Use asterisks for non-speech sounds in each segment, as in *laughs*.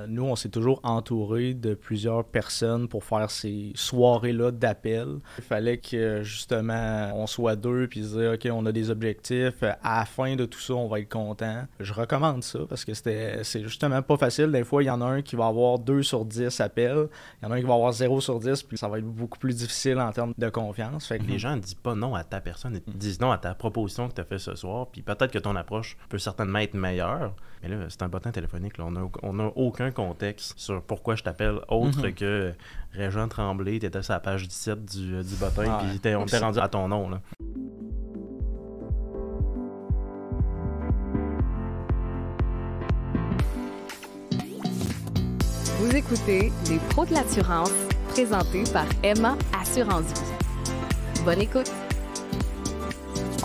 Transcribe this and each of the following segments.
Euh, nous, on s'est toujours entouré de plusieurs personnes pour faire ces soirées-là d'appels. Il fallait que justement on soit deux puis se dire OK, on a des objectifs. À la fin de tout ça, on va être content. Je recommande ça parce que c'est justement pas facile. Des fois, il y en a un qui va avoir 2 sur 10 appels, il y en a un qui va avoir 0 sur 10, puis ça va être beaucoup plus difficile en termes de confiance. Fait les gens ne disent pas non à ta personne, ils disent non à ta proposition que tu as fait ce soir, puis peut-être que ton approche peut certainement être meilleure. Mais là, c'est un bottin téléphonique, là. on n'a aucun contexte sur pourquoi je t'appelle autre mhm. que Réjean Tremblay, t'étais sur la page 17 du, euh, du ah puis on t'est rendu à ton nom. Vous écoutez Les Pros de l'assurance, présentés par Emma Assurance Bonne écoute!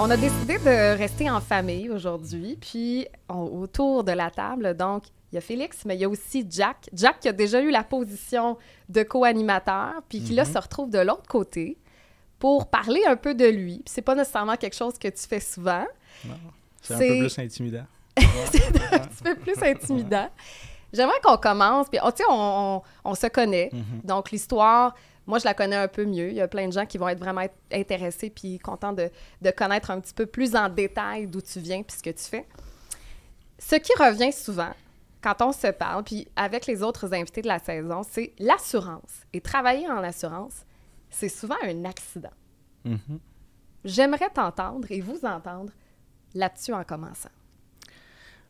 On a décidé de rester en famille aujourd'hui, puis autour de la table, donc il y a Félix, mais il y a aussi Jack. Jack qui a déjà eu la position de co-animateur, puis qui là mhm. se retrouve de l'autre côté pour parler un peu de lui. C'est pas nécessairement quelque chose que tu fais souvent. C'est un peu plus intimidant. *laughs* c'est un petit peu plus intimidant. J'aimerais qu'on commence. Puis, oh, tu on, on, on, se connaît. Mhm. Donc, l'histoire, moi, je la connais un peu mieux. Il y a plein de gens qui vont être vraiment intéressés puis contents de, de connaître un petit peu plus en détail d'où tu viens puis ce que tu fais. Ce qui revient souvent, quand on se parle, puis avec les autres invités de la saison, c'est l'assurance. Et travailler en assurance, c'est souvent un accident. Mm-hmm. J'aimerais t'entendre et vous entendre là-dessus en commençant.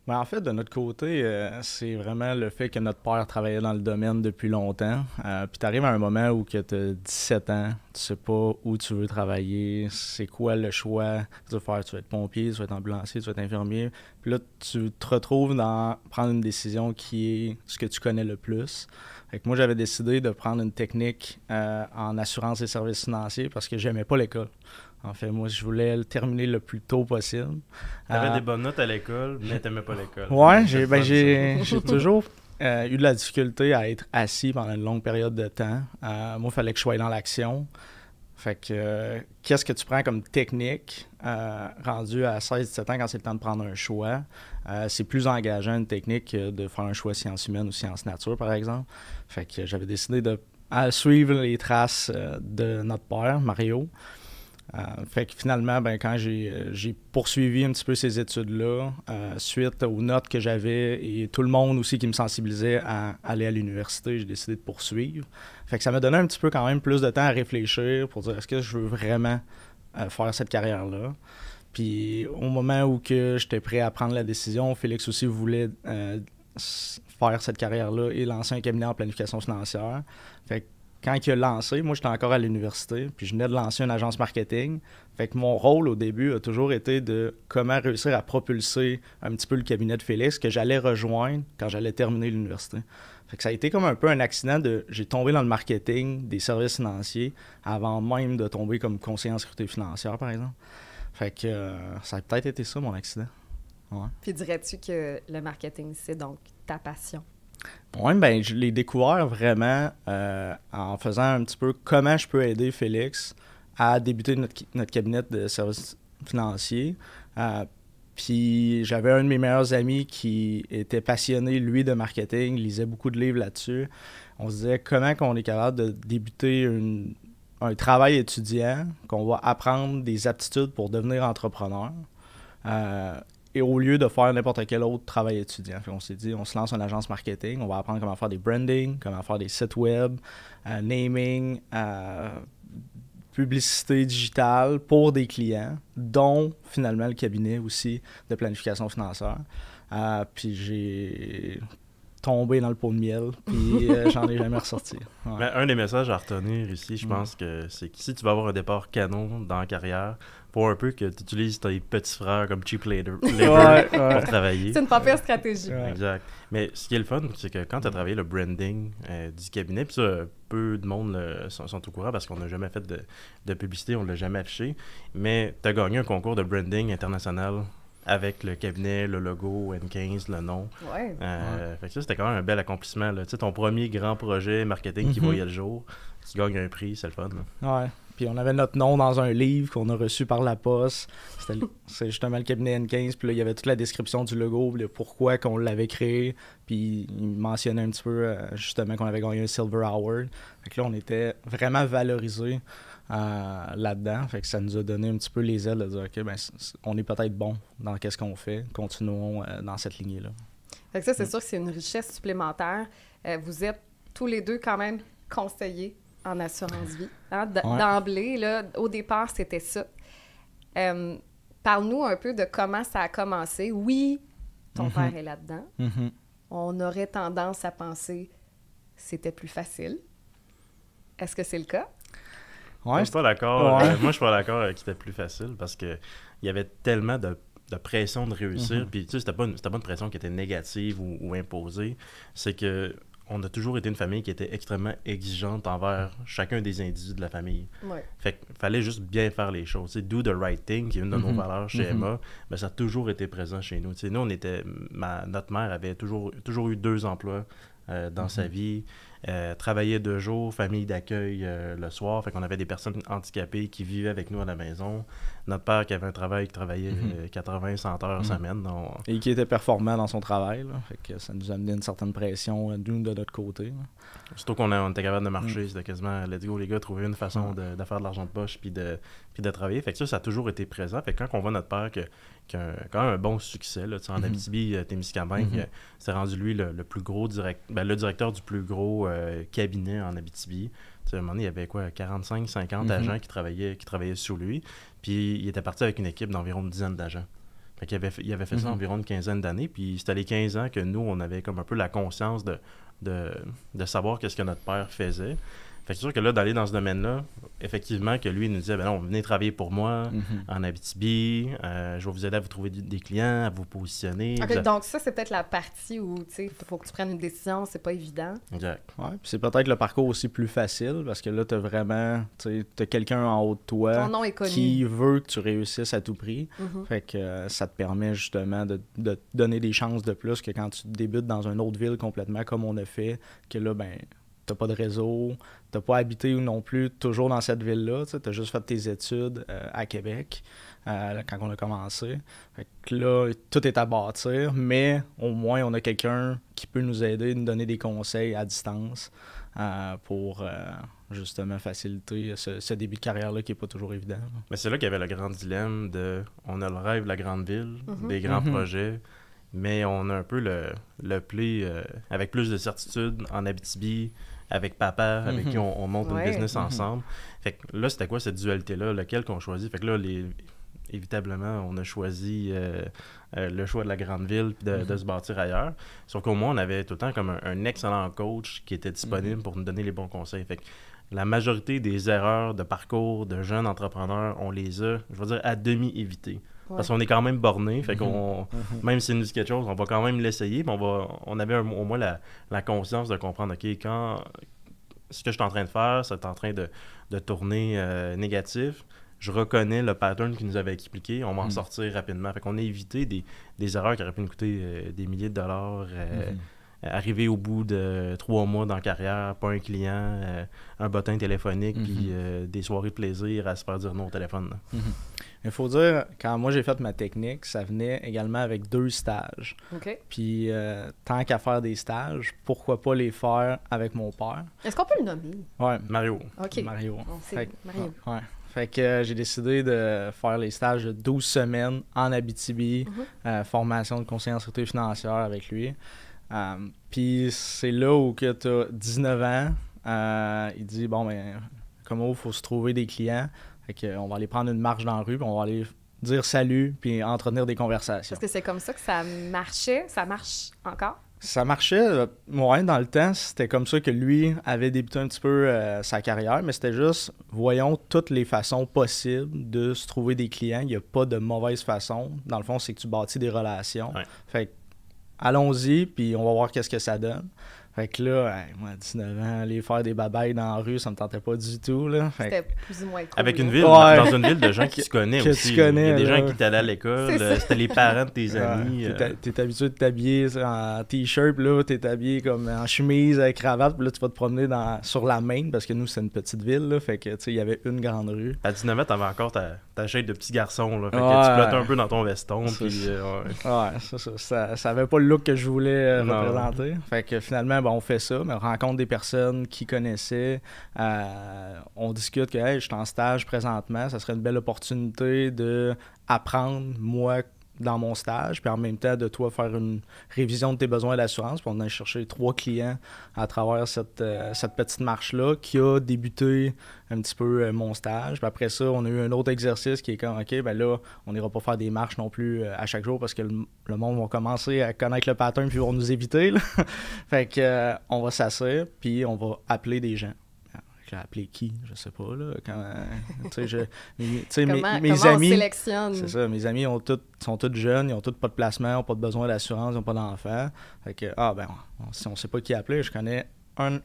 Ben, en fait, de notre côté, euh, c'est vraiment le fait que notre père travaillait dans le domaine depuis longtemps. Euh, puis tu arrives à un moment où tu as 17 ans, tu sais pas où tu veux travailler, c'est quoi le choix tu veux faire. Tu veux être pompier, tu veux être ambulancier, tu veux être infirmier. Puis là, tu te retrouves dans prendre une décision qui est ce que tu connais le plus. Fait moi, j'avais décidé de prendre une technique euh, en assurance et services financiers parce que j'aimais pas l'école. En fait, moi, je voulais le terminer le plus tôt possible. T'avais euh, des bonnes notes à l'école, mais n'aimais pas l'école. Ouais, j'ai ben, *laughs* toujours euh, eu de la difficulté à être assis pendant une longue période de temps. Euh, moi, il fallait que je sois dans l'action. Fait que, qu'est-ce que tu prends comme technique rendue à 16-17 ans quand c'est le temps de prendre un choix? c'est plus engageant une technique que de faire un choix sciences humaines ou sciences nature, par exemple. Fait que j'avais décidé de suivre les traces de notre père, Mario. Euh, fait que finalement, ben, quand euh, j'ai poursuivi un petit peu ces études-là, euh, suite aux notes que j'avais et tout le monde aussi qui me sensibilisait à aller à l'université, j'ai décidé de poursuivre. Fait que ça m'a donné un petit peu quand même plus de temps à réfléchir pour dire est-ce que je veux vraiment faire cette carrière-là. Puis au moment où que j'étais prêt à prendre la décision, Félix aussi voulait faire cette carrière-là et lancer un cabinet en planification financière. Fait que quand il a lancé, moi j'étais encore à l'université, puis je venais de lancer une agence marketing. Fait que mon rôle au début a toujours été de comment réussir à propulser un petit peu le cabinet de Félix que j'allais rejoindre quand j'allais terminer l'université. Fait que ça a été comme un peu un accident de j'ai tombé dans le marketing des services financiers avant même de tomber comme conseiller en sécurité financière par exemple. Fait que euh, ça a peut-être été ça mon accident. Puis dirais-tu que le marketing c'est donc ta passion? moi ben, je l'ai découvert vraiment euh, en faisant un petit peu comment je peux aider Félix à débuter notre, cabinet de services financiers. Euh, puis j'avais un de mes meilleurs amis qui était passionné, lui, de marketing, lisait beaucoup de livres là-dessus. On se disait comment qu'on est capable de débuter un travail étudiant, qu'on va apprendre des aptitudes pour devenir entrepreneur. Euh, et au lieu de faire n'importe quel autre travail étudiant. on s'est dit, on se lance en agence marketing, on va apprendre comment faire des branding, comment faire des sites web, euh, naming, euh, publicité digitale pour des clients, dont finalement le cabinet aussi de planification financière. Euh, puis j'ai tombé dans le pot de miel, puis *laughs* j'en ai jamais ressorti. un des messages à retenir ici, je pense que c'est que si tu vas avoir un départ canon dans la carrière, pour un peu que tu utilises tes petits frères comme cheap labor, *laughs* pour travailler. C'est une pas stratégie. Exact. Mais ce qui est le fun, c'est que quand tu as travaillé le branding euh, du cabinet, peu de monde euh, sont, au courant parce qu'on n'a jamais fait de, de publicité, on ne l'a jamais affiché, mais tu as gagné un concours de branding international avec le cabinet, le logo, N15, le nom. Ouais. Euh, ça, c'était quand même un bel accomplissement. Tu sais, ton premier grand projet marketing qui mhm. voyait le jour, Tu gagnes un prix, c'est le fun. Puis on avait notre nom dans un livre qu'on a reçu par la poste. *laughs* C'est justement le cabinet N15. Puis là, il y avait toute la description du logo, le pourquoi qu'on l'avait créé. Puis il mentionnait un petit peu euh, justement qu'on avait gagné un Silver Award. Fait là, on était vraiment valorisés là-dedans. Fait que ça nous a donné un petit peu les ailes de dire OK, ben, on est peut-être bon dans ce qu'on fait. Continuons euh, dans cette lignée-là. ça, c'est mm. sûr que c'est une richesse supplémentaire. Euh, vous êtes tous les deux quand même conseillers en assurance vie. Hein, d'emblée, là, au départ, c'était ça. Euh, parle-nous un peu de comment ça a commencé. Oui, ton mm-hmm. père est là-dedans. Mm-hmm. On aurait tendance à penser c'était plus facile. Est-ce que c'est le cas? Je suis pas d'accord. Euh, moi, je suis pas d'accord euh, était plus facile parce que il y avait tellement de, pression de réussir. Mhm. Puis, tu sais, c'était pas, une, pas une pression qui était négative ou, imposée. C'est que on a toujours été une famille qui était extrêmement exigeante envers chacun des individus de la famille. Fait qu'il fallait juste bien faire les choses. do the right thing, qui est une de nos mhm. valeurs chez mhm. Emma, mais ben, ça a toujours été présent chez nous. nous, on était, ma, notre mère avait toujours, toujours eu deux emplois euh, dans sa vie. Euh, travaillait deux jours, famille d'accueil euh, le soir. Fait qu'on avait des personnes handicapées qui vivaient avec nous à la maison notre père qui avait un travail, qui travaillait 80, mhm. 100 euh, heures par mhm. semaine. Et qui était performant dans son travail. ça nous a amenait une certaine pression, d'une euh, de notre côté. Surtout qu'on on était capable de mhm. marcher. C'était quasiment, euh, let's go, les gars, trouver une façon de, de faire de l'argent de poche puis de, puis de travailler. Fait ça, a toujours été présent. quand on voit notre père que qui a quand un bon succès. Là, en Abitibi, Témiscamingue, c'est rendu lui le, plus gros direct, ben, le directeur du plus gros cabinet en Abitibi un il y avait quoi, 45, 50 mhm. agents qui travaillaient, qui travaillaient sous lui. Puis il était parti avec une équipe d'environ une dizaine d'agents. il avait, avait fait ça mhm. environ une quinzaine d'années. Puis c'était les 15 ans que nous, on avait comme un peu la conscience de, de, savoir qu'est-ce que notre père faisait c'est sûr que là, d'aller dans ce domaine-là, effectivement, que lui, il nous disait, ben non, venez travailler pour moi mhm. en Abitibi, euh, je vais vous aider à vous trouver des clients, à vous positionner. Donc, ça, c'est peut-être la partie où, tu sais, il faut que tu prennes une décision, c'est pas évident. Exact. Ouais, puis c'est peut-être le parcours aussi plus facile parce que là, t'as vraiment, tu t'as quelqu'un en haut de toi qui veut que tu réussisses à tout prix. Mhm. Fait que euh, ça te permet justement de, de te donner des chances de plus que quand tu débutes dans une autre ville complètement comme on a fait, que là, ben t'as pas de réseau, t'as pas habité non plus toujours dans cette ville-là, t'as juste fait tes études euh, à Québec euh, quand on a commencé. là, tout est à bâtir, mais au moins on a quelqu'un qui peut nous aider, nous donner des conseils à distance euh, pour justement faciliter ce, début de carrière-là qui n'est pas toujours évident. Mais c'est là qu'il y avait le grand dilemme de on a le rêve de la grande ville, mhm. des grands mhm. projets mais on a un peu le, pli avec plus de certitude en Abitibi, avec papa, avec qui mhm. on, monte le business mhm. ensemble. Fait que là, c'était quoi cette dualité-là, lequel qu'on choisit? Fait que là, les, évitablement, on a choisi euh, euh, le choix de la grande ville puis de, mhm. se bâtir ailleurs. Sauf qu'au moins, on avait tout le temps comme un, excellent coach qui était disponible pour nous donner les bons conseils. Fait que la majorité des erreurs de parcours de jeunes entrepreneurs, on les a, je veux dire, à demi évitées. Parce qu'on est quand même borné. Fait qu'on, mhm. *laughs* Mhm. même s'il nous dit quelque chose, on va quand même l'essayer. Mais on, on avait au moins la, la, conscience de comprendre, OK, quand ce que je suis en train de faire, c'est en train de, tourner euh, négatif. Je reconnais le pattern qu'il nous avait expliqué, on va en mhm. sortir rapidement. Fait qu'on a évité des, erreurs qui auraient pu nous coûter euh, des milliers de dollars. Euh, arriver au bout de trois mois dans la carrière, pas un client, un bottin téléphonique, puis des soirées de plaisir à se faire dire non au téléphone. Il faut dire, quand moi j'ai fait ma technique, ça venait également avec deux stages. Puis euh, tant qu'à faire des stages, pourquoi pas les faire avec mon père? Est-ce qu'on peut le nommer? Oui, Mario. OK. Mario. Mario. Ouais, Fait que euh, j'ai décidé de faire les stages de 12 semaines en Abitibi, mhm. euh, formation de conseiller en sécurité financière avec lui. Puis c'est là où tu as 19 ans. il dit, bon, mais ben, comment il faut se trouver des clients? on va aller prendre une marche dans la rue, on va aller dire salut, puis entretenir des conversations. Est-ce que c'est comme ça que ça marchait, ça marche encore? Ça marchait, Moi, euh, dans le temps, c'était comme ça que lui avait débuté un petit peu euh, sa carrière, mais c'était juste, voyons toutes les façons possibles de se trouver des clients. Il n'y a pas de mauvaise façon. Dans le fond, c'est que tu bâtis des relations. allons-y, puis on va voir qu'est-ce que ça donne. Fait que là, moi, à 19 ans, aller faire des babailles dans la rue, ça me tentait pas du tout. C'était plus ou moins Avec une ville, dans une ville de gens qui *laughs* se connaissent aussi. il y a des gens qui t'allaient à l'école, euh, c'était les parents de tes amis. T'es euh. es habitué de t'habiller en t-shirt, là, t'es habillé comme en chemise, avec cravate, puis là, tu vas te promener dans, sur la main parce que nous, c'est une petite ville, là, fait que, tu sais, il y avait une grande rue. À 19 ans, t'avais encore ta, chaîne de petit garçon, fait que tu flottais un peu dans ton veston, puis... Euh, ouais, ça, ça, ça, avait pas le look que je voulais représenter. Fait que finalement, bon, ben, on fait ça, mais on rencontre des personnes qui connaissaient. Euh, on discute que hey, je suis en stage présentement, ça serait une belle opportunité de apprendre moi dans mon stage, puis en même temps de toi faire une révision de tes besoins d'assurance. Puis on a cherché trois clients à travers cette, euh, petite marche-là qui a débuté un petit peu euh, mon stage. Puis après ça, on a eu un autre exercice qui est comme, OK, ben là, on n'ira pas faire des marches non plus euh, à chaque jour parce que le, monde va commencer à connaître le pattern puis vont nous éviter. *laughs* fait que on va s'asseoir, puis on va appeler des gens j'ai appelé qui, je sais pas, là, quand, euh, *laughs* je, mes, mes, amis, c'est ça, mes amis ont toutes, sont tous jeunes, ils ont tous pas de placement, ils ont pas de besoin d'assurance, ils ont pas d'enfants, fait que, ah ben, on, si on sait pas qui appeler, je connais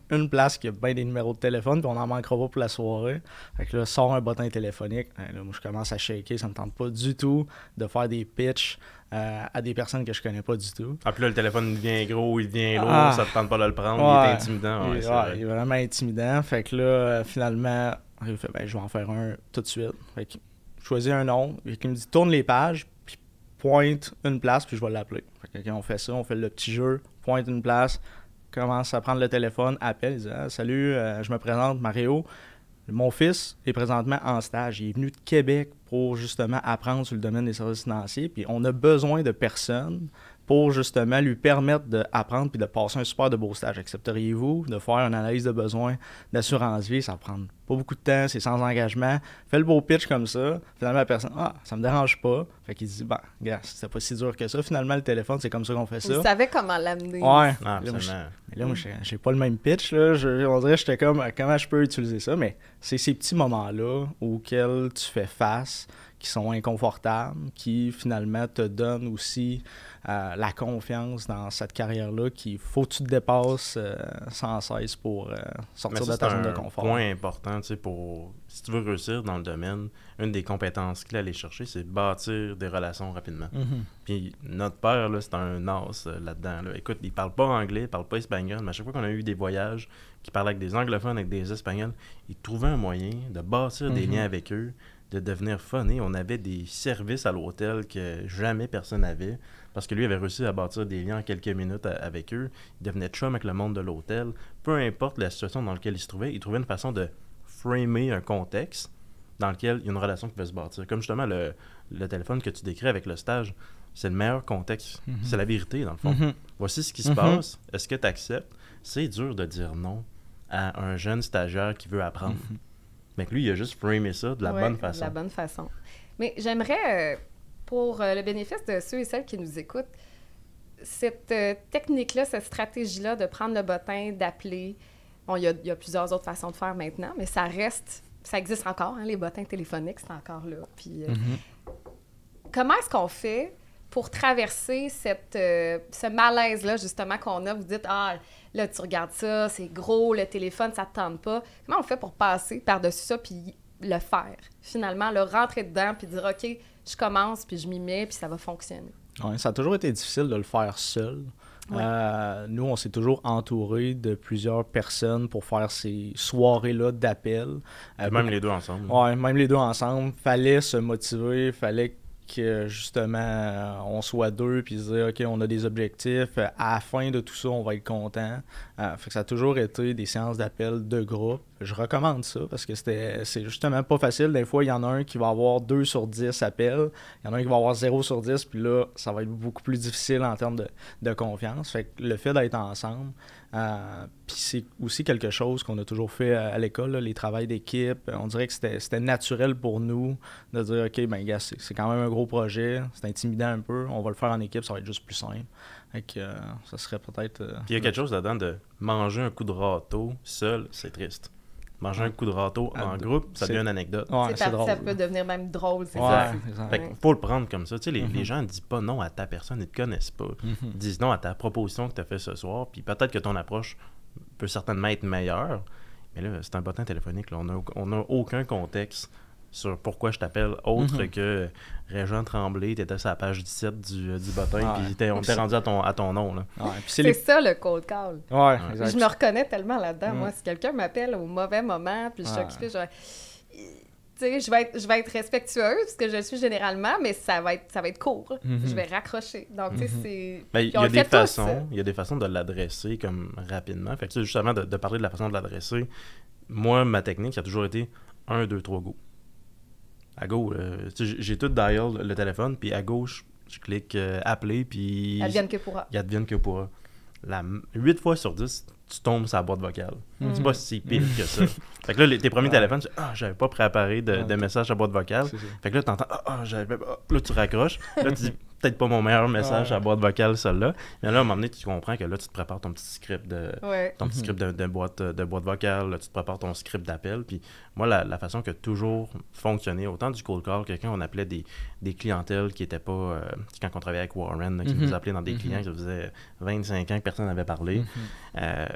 une place qui a bien des numéros de téléphone, puis on en manquera pas pour la soirée. Fait que sort un bottin téléphonique, ben, moi je commence à shaker, ça me tente pas du tout de faire des pitchs, euh, à, des personnes que je connais pas du tout. Ah, le téléphone devient gros, il devient lourd, ah. ça te tente pas de le prendre, il est intimidant. il, est vraiment intimidant. Fait que là, euh, finalement, ben, je vais en faire un tout de suite. Fait que je choisis un nom, et il me dit tourne les pages, puis pointe une place, puis je vais l'appeler. Fait que, on fait ça, on fait le petit jeu, pointe une place, commence à prendre le téléphone, appelle, il dit ah, Salut, euh, je me présente, Mario. Mon fils est présentement en stage. Il est venu de Québec pour justement apprendre sur le domaine des services financiers. Puis on a besoin de personnes pour justement lui permettre d'apprendre puis de passer un super de beau stage. Accepteriez-vous de faire une analyse de besoins d'assurance vie? Ça prend prendre pas beaucoup de temps, c'est sans engagement. Fais le beau pitch comme ça. Finalement, la personne, ah, ça me dérange pas. Fait qu'il dit, ben, gars, c'est pas si dur que ça. Finalement, le téléphone, c'est comme ça qu'on fait ça. Vous savez comment l'amener. Ouais, ah, absolument. mais là, moi, mm. j'ai pas le même pitch. Là. on dirait, j'étais comme, comment je peux utiliser ça? Mais c'est ces petits moments-là auxquels tu fais face qui sont inconfortables, qui finalement te donnent aussi euh, la confiance dans cette carrière-là qu'il faut que tu te dépasses euh, sans cesse pour euh, sortir de ta zone de confort. C'est un point important pour, si tu veux réussir dans le domaine, une des compétences clés à aller chercher, c'est bâtir des relations rapidement. Mhm. Puis notre père, c'est un as là-dedans. Écoute, il parle pas anglais, il parle pas espagnol, mais à chaque fois qu'on a eu des voyages, qu'il parlait avec des anglophones, avec des espagnols, il trouvait un moyen de bâtir des mhm. liens avec eux, de devenir fun. on avait des services à l'hôtel que jamais personne n'avait parce que lui avait réussi à bâtir des liens en quelques minutes avec eux. Il devenait chum avec le monde de l'hôtel. Peu importe la situation dans laquelle il se trouvait, il trouvait une façon de framer un contexte dans lequel il y a une relation qui peut se bâtir. Comme justement le, le téléphone que tu décris avec le stage, c'est le meilleur contexte. Mm-hmm. C'est la vérité, dans le fond. Mm-hmm. Voici ce qui se mm-hmm. passe. Est-ce que tu acceptes? C'est dur de dire non à un jeune stagiaire qui veut apprendre. Mais lui, il a juste framé ça de la bonne façon. la bonne façon. Mais j'aimerais, euh, pour euh, le bénéfice de ceux et celles qui nous écoutent, cette euh, technique-là, cette stratégie-là de prendre le bottin, d'appeler. Bon, il y, a plusieurs autres façons de faire maintenant, mais ça reste, ça existe encore, hein, les bottins téléphoniques, c'est encore là. Puis, mm-hmm. comment est-ce qu'on fait pour traverser cette, euh, ce malaise-là, justement, qu'on a, vous dites, ah, là, tu regardes ça, c'est gros, le téléphone, ça ne tente pas. Comment on fait pour passer par-dessus ça, puis le faire, finalement, le rentrer dedans, puis dire, OK, je commence, puis je m'y mets, puis ça va fonctionner? Ouais, ça a toujours été difficile de le faire seul. Euh, nous, on s'est toujours entouré de plusieurs personnes pour faire ces soirées-là d'appel. Euh, même les deux ensemble. Oui, même les deux ensemble. Fallait se motiver, fallait que justement on soit deux puis dire ok on a des objectifs à la fin de tout ça on va être content euh, fait que ça a toujours été des séances d'appel de groupe je recommande ça parce que c'est justement pas facile des fois il y en a un qui va avoir 2 sur 10 appels il y en a un qui va avoir 0 sur 10 puis là ça va être beaucoup plus difficile en termes de, de confiance fait que le fait d'être ensemble puis c'est aussi quelque chose qu'on a toujours fait à, l'école, les travails d'équipe. On dirait que c'était naturel pour nous de dire OK, ben gars, c'est quand même un gros projet, c'est intimidant un peu, on va le faire en équipe, ça va être juste plus simple. Euh, ça serait peut-être. Euh, il y a quelque chose dedans de manger un coup de râteau seul, c'est triste manger un coup de râteau en groupe, ça devient une anecdote. c'est drôle. Ça peut devenir même drôle, c'est ça. Fait faut le prendre comme ça. Tu sais, les, mhm. gens ne disent pas non à ta personne, ils ne te connaissent pas. Mhm. Ils disent non à ta proposition que tu as fait ce soir, puis peut-être que ton approche peut certainement être meilleure. Mais là, c'est un bottin téléphonique, on n'a aucun contexte sur pourquoi je t'appelle, autre mhm. que Réjean Tremblay, t'étais à la page 17 du, euh, du bottin, ah, on t'est rendu à ton, à ton nom. c'est ça le cold call. Je me reconnais tellement là-dedans. Mhm. Moi, si quelqu'un m'appelle au mauvais moment, puis je suis occupé occupée, je vais être, je vais être respectueuse parce que je suis généralement, mais ça va être, ça va être court. Mhm. Je vais raccrocher. Donc, tu sais, c'est. Ben, il y a des façons, il y a des façons de l'adresser comme rapidement. Fait que, justement, de, parler de la façon de l'adresser, moi, ma technique, a toujours été 1, 2, 3, go à gauche, euh, j'ai tout dial le téléphone, puis à gauche, je clique euh, appeler, puis. Advienne que pourra. Advienne que pourra. La, 8 fois sur 10, tu tombes sur la boîte vocale. Mm. Bah, c'est pas si pire que ça. *laughs* fait que là, tes premiers téléphones, tu dis Ah, j'avais pas préparé de, ah, de message à boîte vocale. Fait que là, t'entends Ah, ah j'avais. Ah, là, tu raccroches. là, tu dis *laughs* Peut-être pas mon meilleur message à boîte vocale, celle-là. Mais là, à un moment donné, tu comprends que là, tu te prépares ton petit script de ton petit mhm. script de, boîte, de boîte vocale. Là, tu te prépares ton script d'appel. Puis moi, la, façon façon que toujours fonctionné, autant du cold call, que quand on appelait des, clientèles qui étaient pas. Euh, quand on travaillait avec Warren, qui mhm. nous appelait dans des mhm. clients qui faisait 25 ans que personne n'avait parlé. Euh,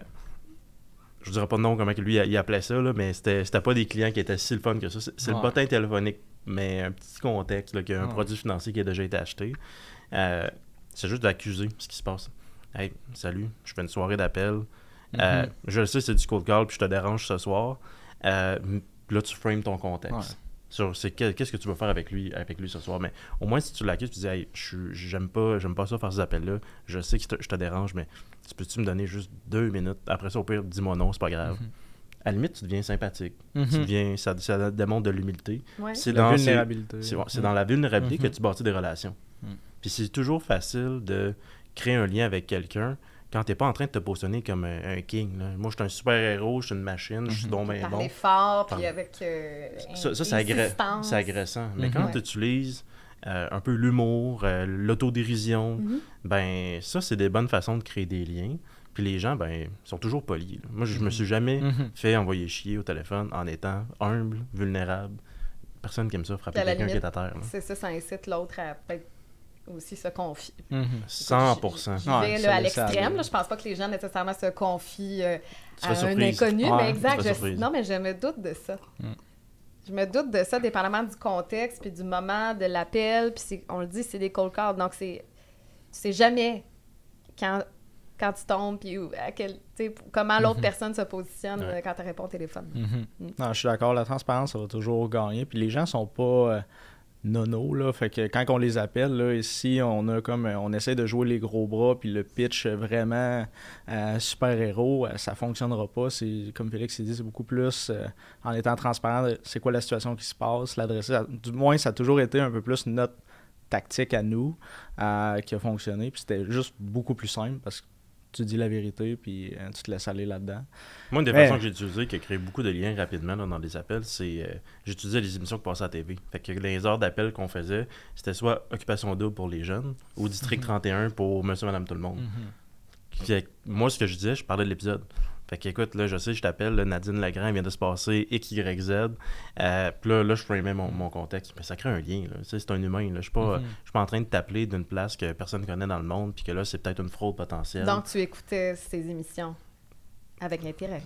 je dirais pas de nom, comment lui il appelait ça, là, mais c'était pas des clients qui étaient si le fun que ça. C'est le bottin téléphonique, mais un petit contexte, un produit financier qui a déjà été acheté. Euh, c'est juste d'accuser ce qui se passe. Hey, salut, je fais une soirée d'appel. Euh, mm-hmm. je sais, c'est du cold call, puis je te dérange ce soir. Euh, là, tu frames ton contexte sur qu'est-ce que tu vas faire avec lui avec lui ce soir mais au moins si tu l'accuses tu dis hey, j'aime pas j'aime pas ça faire ces appels là je sais que je te dérange mais tu peux-tu me donner juste deux minutes après ça au pire dis-moi non c'est pas grave mhm. à la limite tu deviens sympathique mhm. ça, démontre de l'humilité c'est dans mhm. dans la vulnérabilité que tu bâtis des relations puis c'est toujours facile de créer un lien avec quelqu'un quand t'es pas en train de te positionner comme un, king. Moi, je suis un super-héros, je suis une machine, je suis mhm. donc bien bon. fort, puis avec euh, Ça, c'est agressant. Mais mhm. quand tu utilises euh, un peu l'humour, euh, l'autodérision, mhm. ben ça, c'est des bonnes façons de créer des liens. Puis les gens, ben, sont toujours polis. Moi, je me suis jamais fait envoyer chier au téléphone en étant humble, vulnérable. Personne qui aime ça, frapper quelqu'un qui est à terre. C'est ça, ça incite l'autre à aussi se confie. 100%. Mhm. Je, vais à l'extrême. Je pense pas que les gens nécessairement se confient euh, à un inconnu, mais exact. non, mais je me doute de ça. Mm. Je me doute de ça, dépendamment du contexte, puis du moment de l'appel. Puis on le dit, c'est des cold calls. Donc, c'est, tu sais jamais quand, quand tu tombes, puis à quel, comment l'autre mhm. personne se positionne euh, quand tu réponds au téléphone. Mhm. Mm. Non, je suis d'accord. La transparence, ça va toujours gagner. Puis les gens sont pas. Euh, nono là fait que quand on les appelle là ici on a comme on essaie de jouer les gros bras puis le pitch vraiment euh, super héros euh, ça fonctionnera pas c'est comme Félix dit c'est beaucoup plus euh, en étant transparent c'est quoi la situation qui se passe l'adresser du moins ça a toujours été un peu plus notre tactique à nous qui a fonctionné puis c'était juste beaucoup plus simple parce que tu dis la vérité, puis euh, tu te laisses aller là-dedans. Moi, une des façons que j'ai utilisées qui a créé beaucoup de liens rapidement dans les appels, c'est euh, j'utilisais les émissions qui passaient à TV. Fait que les heures d'appel qu'on faisait, c'était soit Occupation Double pour les jeunes ou District 31 mhm. pour Monsieur, Madame, Tout le monde. Mhm. moi, ce que je disais, je parlais de l'épisode. Fait qu'écoute, là, je sais, je t'appelle, Nadine lagrand il vient de se passer XYZ. Euh, puis là, là, je frame mon, mon contexte. Mais ça crée un lien. là. C'est un humain. Là. Je suis, pas, mhm. pas en train de t'appeler d'une place que personne ne connaît dans le monde. Puis que là, c'est peut-être une fraude potentielle. Donc, tu écoutais ces émissions. Avec intérêt.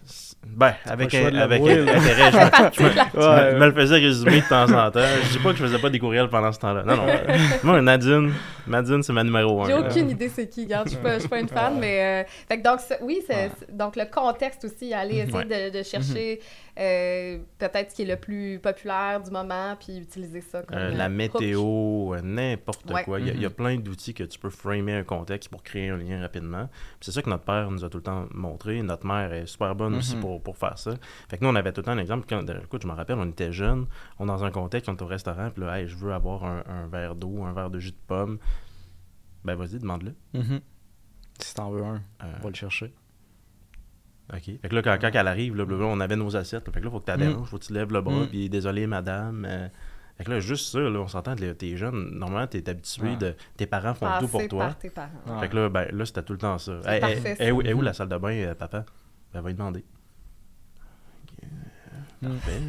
Ben, avec, un, avec intérêt. *laughs* je, me, le faisais résumer de temps en temps. Je dis pas que je faisais pas des courriels pendant ce temps-là. Non, non. moi, Nadine, Nadine c'est ma numéro un. J'ai aucune idée c'est qui. Regarde, je suis pas, une fan, mais. Euh, fait donc, oui, c'est... donc le contexte aussi, aller essayer de, chercher mhm. Euh, peut-être ce qui est le plus populaire du moment, puis utiliser ça comme. Euh, euh, la météo, n'importe quoi. Il y, a, mm-hmm. plein d'outils que tu peux framer un contexte pour créer un lien rapidement. c'est ça que notre père nous a tout le temps montré. Notre mère est super bonne aussi mm-hmm. pour, pour, faire ça. Fait que nous, on avait tout le temps un exemple. Quand, écoute, je me rappelle, on était jeunes, on dans un contexte, on est au restaurant, puis là, je veux avoir un, verre d'eau, un verre de jus de pomme. Ben vas-y, demande-le. Mm-hmm. Si tu Si veux un, va le chercher. OK. Fait que là, quand, quand elle arrive, là, on avait nos assiettes. Là. Fait que là, faut que tu déranges, il mm. faut que tu lèves le bras, mm. puis désolé, madame. Euh. Fait que là, juste ça, là, on s'entend, t'es jeune, normalement, t'es habitué de. Tes parents font tout pour toi. Tes parents. Fait que là, ben, là, c'était tout le temps ça. Et parfait, où, mm-hmm. la salle de bain, euh, papa? Ben, va lui demander. Mm. Parfait.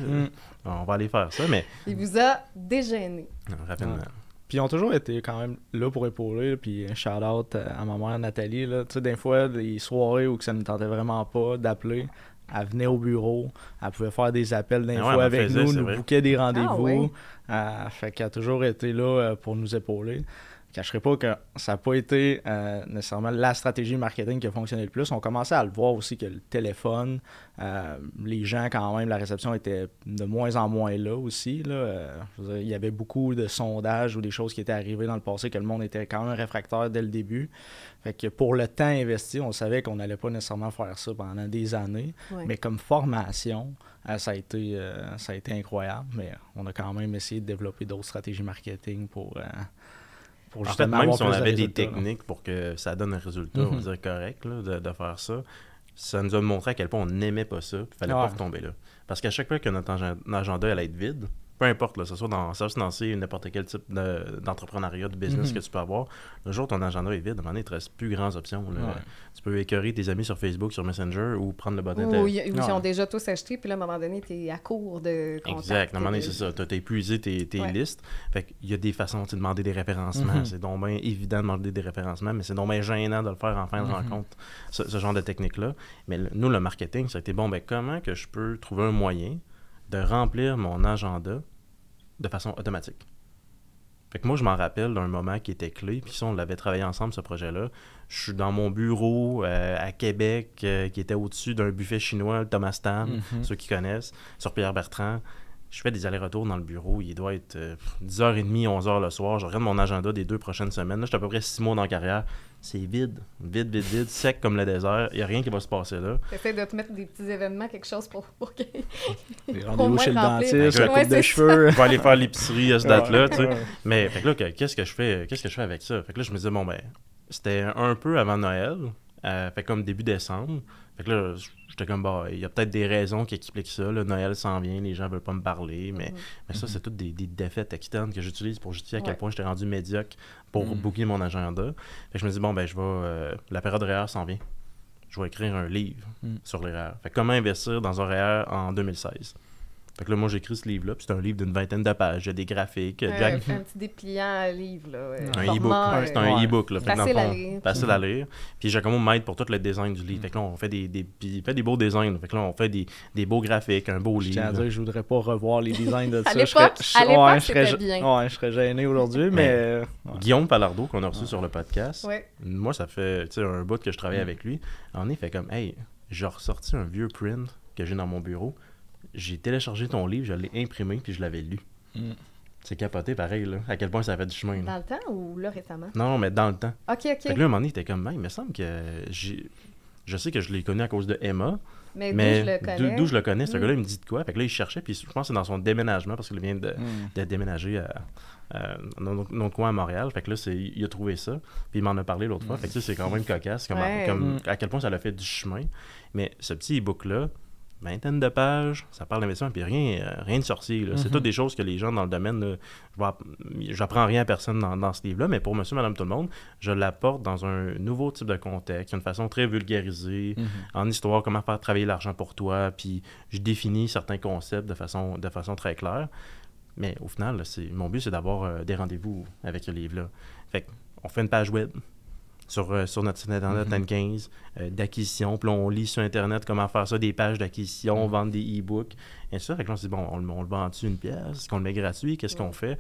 On va aller faire ça, mais. Il vous a déjeuné. rapidement. Puis ils ont toujours été quand même là pour épauler. Puis un shout-out à ma mère Nathalie. Tu sais, des fois, des soirées où ça ne tentait vraiment pas d'appeler, elle venait au bureau, elle pouvait faire des appels d'infos ah avec nous, nous bouquait des ah rendez-vous. Euh, fait qu'elle a toujours été là euh, pour nous épauler. Je ne cacherai pas que ça n'a pas été euh, nécessairement la stratégie marketing qui a fonctionné le plus. On commençait à le voir aussi que le téléphone, euh, les gens quand même, la réception était de moins en moins là aussi. il y avait beaucoup de sondages ou des choses qui étaient arrivées dans le passé que le monde était quand même réfractaire dès le début. Fait que pour le temps investi, on savait qu'on n'allait pas nécessairement faire ça pendant des années. Mais comme formation, euh, ça, a été, ça a été incroyable. Mais on a quand même essayé de développer d'autres stratégies marketing pour pour justement, même si on avait des techniques pour que ça donne un résultat, mhm. correct, de, faire ça, ça nous a montré à quel point on n'aimait pas ça, il fallait pas retomber là. Parce qu'à chaque fois que notre agenda allait être vide, peu importe, là, que ce soit dans service financier n'importe quel type d'entrepreneuriat, de, business mhm. que tu peux avoir, le jour ton agenda est vide, à un moment donné, tu ne plus grandes options. Tu peux écœurer tes amis sur Facebook, sur Messenger ou prendre le bonnet Ou ils ont déjà tous acheté, puis là, à un moment donné, tu es à court de contacts. Exact, à un moment donné, c'est ça. Tu as, épuisé tes, listes. Fait il y a des façons de demander des référencements. Mhm. C'est donc bien évident de demander des référencements, mais c'est donc gênant de le faire en fin de mhm. rencontre, ce, genre de technique-là. Mais nous, le marketing, ça a été bon, ben, comment que je peux trouver un moyen de remplir mon agenda de façon automatique. Fait que moi, je m'en rappelle d'un moment qui était clé, puis on l'avait travaillé ensemble, ce projet-là. Je suis dans mon bureau euh, à Québec, euh, qui était au-dessus d'un buffet chinois, Thomas Tan, mhm. ceux qui connaissent, sur Pierre Bertrand. Je fais des allers-retours dans le bureau. Il doit être 10h30, 11h euh, le soir. Je regarde mon agenda des deux prochaines semaines. Là, j'étais à peu près six mois dans carrière c'est vide, vide, vide, vide, sec comme le désert. Il n'y a rien qui va se passer là. J'essaie de te mettre des petits événements, quelque chose pour, pour que. Des *laughs* rendez-vous chez le dentiste, la coupe de cheveux. Je *laughs* aller faire l'épicerie à cette date-là, tu sais. Mais fait que là, qu'est-ce que je fais Qu'est-ce que je fais avec ça Fait que là, je me disais, bon, ben, c'était un peu avant Noël, euh, fait comme début décembre. Fait que là, J'étais comme, bah, il y a peut-être des raisons qui expliquent ça. le Noël s'en vient, les gens veulent pas me parler. Mm-hmm. Mais, ça, c'est toutes des, défaites externes que j'utilise pour justifier à quel point j'étais rendu médiocre pour mm-hmm. bouger mon agenda. Fait je me dis, bon, ben, je vais. Euh, la période REER s'en vient. Je vais écrire un livre mm. sur les Fait comment investir dans un REER en 2016? Fait que là, moi, j'écris ce livre-là, puis c'est un livre d'une vingtaine de pages. Il y a des graphiques. Un, un petit dépliant à livre, là. Un e-book. C'est un e-book, là. Facile à lire. lire. Puis j'ai Giacomo m'aide pour tout le design du livre. Fait que là, on fait des, des, fait des beaux designs. Fait que là, on fait des, beaux graphiques, un beau je livre. Je dire, je voudrais pas revoir les designs de *laughs* ça. c'était bien. Ouais, je serais gêné aujourd'hui, mais... Guillaume Palardo, qu'on a reçu sur le podcast, moi, ça fait un bout que je travaille avec lui. En effet, comme, hey, j'ai ressorti un vieux print que j'ai dans mon bureau j'ai téléchargé ton livre, je l'ai imprimé, puis je l'avais lu. Mm. C'est capoté pareil, là. À quel point ça fait du chemin. Dans le temps ou là récemment? Non, mais dans le temps. OK, OK. là, un moment donné, était comme, ben, il me semble que j'ai. Je sais que je l'ai connu à cause de Emma. Mais, connais. « d'où je le connais. ce mm. gars-là, il me dit de quoi. Fait que là, il cherchait, puis je pense que c'est dans son déménagement, parce qu'il vient de, mm. déménager à, notre coin à Montréal. Fait que là, il a trouvé ça, puis il m'en a parlé l'autre fois. Fait que c'est quand même cocasse, à quel point ça l'a fait du chemin. Mais ce petit e-book-là, vingtaine de pages, ça parle d'investissement, puis rien, euh, rien de sorcier. C'est mhm. toutes des choses que les gens dans le domaine, je j'apprends rien à personne dans, ce livre-là, mais pour monsieur, madame, tout le monde, je l'apporte dans un nouveau type de contexte, une façon très vulgarisée, mhm. en histoire, comment faire travailler l'argent pour toi, puis je définis certains concepts de façon, de façon très claire. Mais au final, mon but, c'est d'avoir euh, des rendez-vous avec le livre-là. Fait on fait une page web, euh, sur, notre site internet 15 mm-hmm. euh, d'acquisition. Puis on lit sur internet comment faire ça, des pages d'acquisition, mm. vendre des e-books. Et ça, on se dit, bon, on, le vend-tu une pièce? ce qu'on le met gratuit? Qu'est-ce qu'on fait?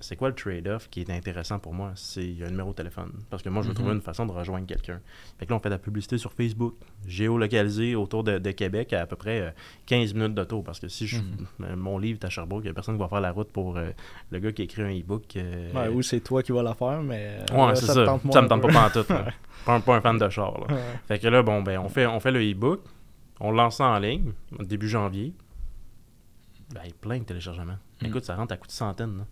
c'est quoi le trade-off qui est intéressant pour moi? C'est un numéro de téléphone. Parce que moi, je veux trouver mhm. une façon de rejoindre quelqu'un. Fait là, on fait de la publicité sur Facebook, géolocalisé autour de, Québec à à peu près 15 euh, minutes d'auto. Parce que si je, mhm. euh, mon livre est à Sherbrooke, il n'y a personne qui va faire la route pour euh, le gars qui écrit un e-book. ou c'est toi qui vas la faire, mais. Ouais, c'est ça. ça, me tente pas Je tout. *laughs* pas, pas, un fan de char. Là. que là, bon, ben, on fait, on fait le e-book. On lance en ligne, début janvier. Ben, a plein de téléchargements. Mm. Écoute, ça rentre à coup de centaines. Là.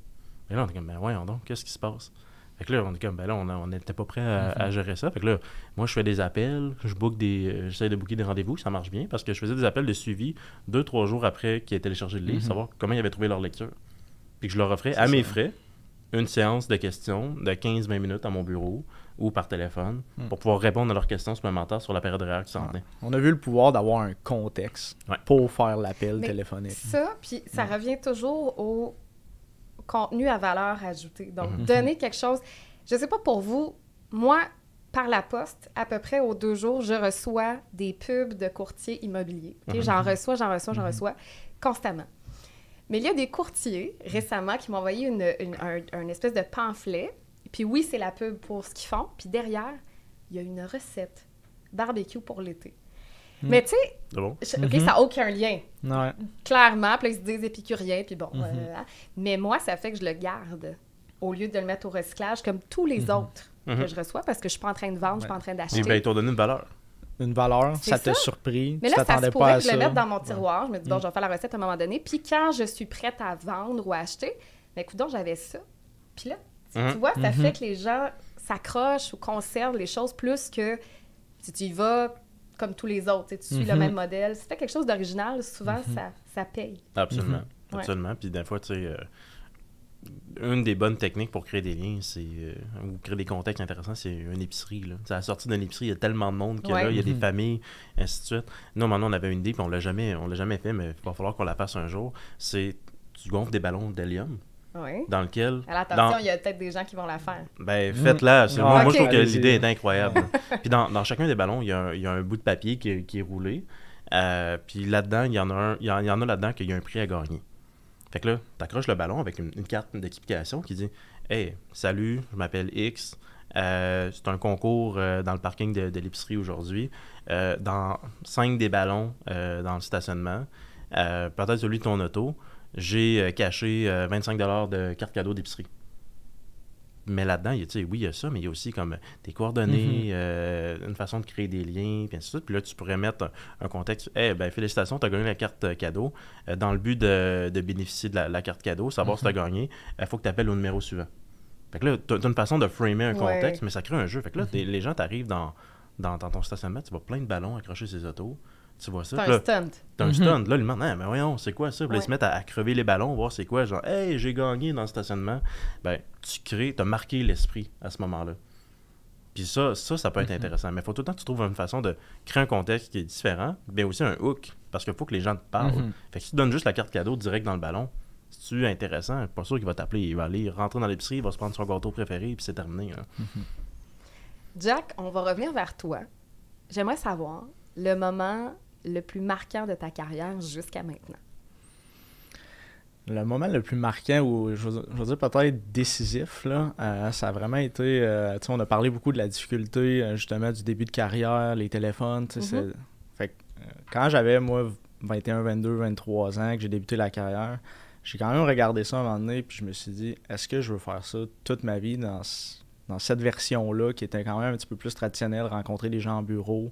Et là, on est comme, ben voyons donc, qu'est-ce qui se passe? Fait que là, on est comme, ben là, on n'était pas prêt mm-hmm. à, gérer ça. Fait que là, moi, je fais des appels, je des, euh, j'essaie de booker des rendez-vous, ça marche bien, parce que je faisais des appels de suivi deux, trois jours après qu'ils aient téléchargé le livre, mm-hmm. savoir comment ils avaient trouvé leur lecture. Puis que je leur offrais à mes frais, une séance de questions de 15-20 minutes à mon bureau ou par téléphone hmm. pour pouvoir répondre à leurs questions supplémentaires sur la période réelle qui s'en On a vu le pouvoir d'avoir un contexte pour faire l'appel téléphonique. Ça, puis ça hmm. revient toujours au contenu à valeur ajoutée. Donc, hmm. donner quelque chose. Je ne sais pas pour vous, moi, par la poste, à peu près aux deux jours, je reçois des pubs de courtiers immobiliers. et J'en reçois, j'en reçois, j'en reçois constamment. Mais il y a des courtiers récemment qui m'ont envoyé une, un, espèce de pamphlet. Puis oui, c'est la pub pour ce qu'ils font. Puis derrière, il y a une recette barbecue pour l'été. Hmm. Mais tu sais, ah mm-hmm. ça n'a aucun lien. Clairement, puis ils disent épicuriens, puis bon. Mm-hmm. mais moi, ça fait que je le garde au lieu de le mettre au recyclage comme tous les mm-hmm. autres que je reçois parce que je ne suis pas en train de vendre, je ne suis pas en train eh d'acheter. Mais ils t'ont une valeur une valeur, ça, te surpris. Mais là, ça se pourrait que je le mettre dans mon tiroir. Je me dis, bon, je vais faire la recette à un moment donné. Puis quand je suis prête à vendre ou à acheter, écoute donc, j'avais ça. Puis là, tu, uh-huh. vois, ça mm-hmm. fait que les gens s'accrochent ou conservent les choses plus que si tu y vas comme tous les autres, tu suis le mm-hmm. même modèle. Si tu quelque chose d'original, souvent, mm-hmm. ça, ça paye. Absolument. Absolument. Puis des fois, tu sais, euh, une des bonnes techniques pour créer des liens, c'est euh, ou créer des contextes intéressants, c'est une épicerie. Là. à la sortie d'une épicerie, il y a tellement de monde que là, il y a des mhm. familles, ainsi de suite. Nous, maintenant, on avait une idée, puis on l'a jamais, on l'a jamais fait, mais il va falloir qu'on la fasse un jour. C'est tu gonfles des ballons d'hélium. Oui. Dans lequel. À il y a peut-être des gens qui vont la faire. Ben, mm. faites-la. Moi, je trouve que l'idée est incroyable. *laughs* puis dans, chacun des ballons, il y, a un bout de papier qui, est roulé. Euh, puis là-dedans, il y en a un, il y, en a là-dedans qu'il y a un prix à gagner. Fait que là, t'accroches le ballon avec une, carte d'équipication qui dit Hey, salut, je m'appelle X. Euh, c'est un concours euh, dans le parking de, l'épicerie aujourd'hui. Euh, dans cinq des ballons dans le stationnement, peut-être celui de ton auto, j'ai caché 25$ de carte cadeau d'épicerie mais là-dedans, il y a, oui, il y a ça, mais il y a aussi comme euh, des coordonnées, mhm. euh, une façon de créer des liens, puis ainsi de suite. Puis là, tu pourrais mettre un, contexte. Eh bien, ben félicitations, tu as gagné la carte euh, cadeau. dans le but de, bénéficier de la, carte cadeau, savoir si tu as mhm. gagné, il faut que tu appelles au numéro suivant. Fait que là, tu as, une façon de framer un contexte, mais ça crée un jeu. Fait que là, mhm. les gens t'arrivent dans, dans, ton stationnement, tu vois plein de ballons accrocher ses ces autos tu vois ça. C'est un stunt. T'as un mhm. Là, le demande Non, hein, mais voyons, c'est quoi ça? Il se mettre à, crever les ballons, voir c'est quoi. Genre, hey, j'ai gagné dans le stationnement. Ben, tu crées, tu as marqué l'esprit à ce moment-là. Puis ça, ça, ça peut être mhm. intéressant. Mais il faut tout le temps que tu trouves une façon de créer un contexte qui est différent, mais aussi un hook, parce qu'il faut que les gens te parlent. Mhm. Fait que si tu donnes juste la carte cadeau direct dans le ballon, c'est-tu intéressant? Pas sûr qu'il va t'appeler. Il va aller rentrer dans l'épicerie, il va se prendre son gâteau préféré, puis c'est terminé. Hein. Jack, on va revenir vers toi. J'aimerais savoir le moment le plus marquant de ta carrière jusqu'à maintenant? Le moment le plus marquant, ou je veux dire peut-être décisif, euh, ça a vraiment été. Euh, on a parlé beaucoup de la difficulté, euh, justement, du début de carrière, les téléphones. Mm-hmm. fait quand j'avais, moi, 21, 22, 23 ans, que j'ai débuté la carrière, j'ai quand même regardé ça un moment donné, puis je me suis dit, est-ce que je veux faire ça toute ma vie dans, dans cette version-là, qui était quand même un petit peu plus traditionnelle, rencontrer les gens en bureau,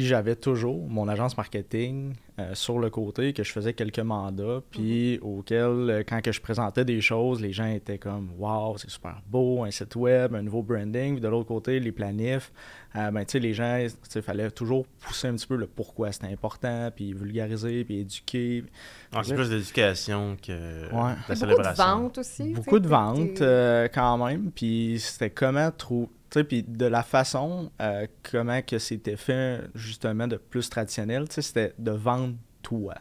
j'avais toujours mon agence marketing euh, sur le côté que je faisais quelques mandats, mhm. puis auquel, euh, quand que je présentais des choses, les gens étaient comme Waouh, c'est super beau, un site web, un nouveau branding. de l'autre côté, les planifs, euh, ben, tu sais les gens, il fallait toujours pousser un petit peu le pourquoi c'était important, puis vulgariser, puis éduquer. Ah, c'est plus d'éducation que la célébration. Beaucoup de ventes aussi. Beaucoup de ventes quand même, puis c'était comment trouver puis de la façon euh, comment que c'était fait, justement, de plus traditionnel, c'était de vendre toi,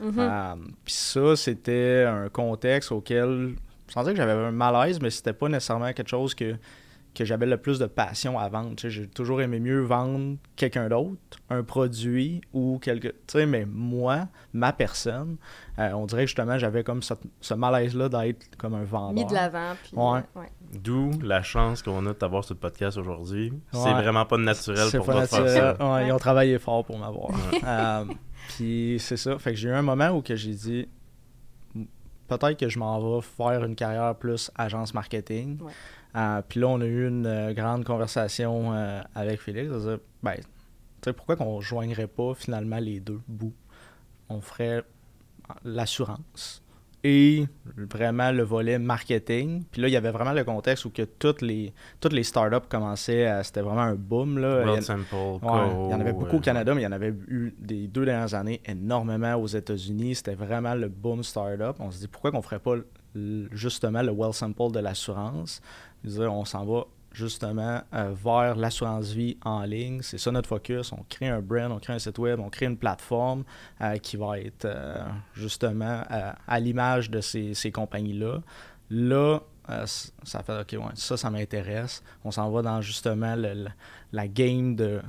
mm-hmm. euh, puis ça, c'était un contexte auquel je sentais que j'avais un malaise, mais c'était pas nécessairement quelque chose que que j'avais le plus de passion à vendre. J'ai toujours aimé mieux vendre quelqu'un d'autre, un produit ou quelque. Tu sais, mais moi, ma personne, euh, on dirait justement j'avais comme ce, malaise-là d'être comme un vendeur. Mis de l'avant. Puis... Ouais. Euh, D'où la chance qu'on a d'avoir ce podcast aujourd'hui. C'est vraiment pas naturel pour toi de faire ça. ils ont travaillé fort pour m'avoir. Euh, puis c'est ça. Fait que j'ai eu un moment où que j'ai dit peut-être que je m'en vais faire une carrière plus agence marketing. Euh, puis là, on a eu une euh, grande conversation euh, avec Félix. ben, pourquoi qu'on ne joignerait pas finalement les deux bouts? On ferait l'assurance, et vraiment le volet marketing. Puis là, il y avait vraiment le contexte où que toutes les, toutes les startups commençaient à... C'était vraiment un boom. Là. World il, en, Simple, il y en avait beaucoup au euh, Canada, mais il y en avait eu des deux dernières années énormément aux États-Unis. C'était vraiment le boom startup. On se dit, pourquoi qu'on ferait pas justement le well sample de l'assurance? On s'en va justement vers euh, vers l'assurance vie en ligne. C'est ça notre focus. On crée un brand, on crée un site web, on crée une plateforme euh, qui va être euh, justement à l'image de ces, compagnies-là. Là, ça fait OK, ça, ça m'intéresse. On s'en va dans justement la game de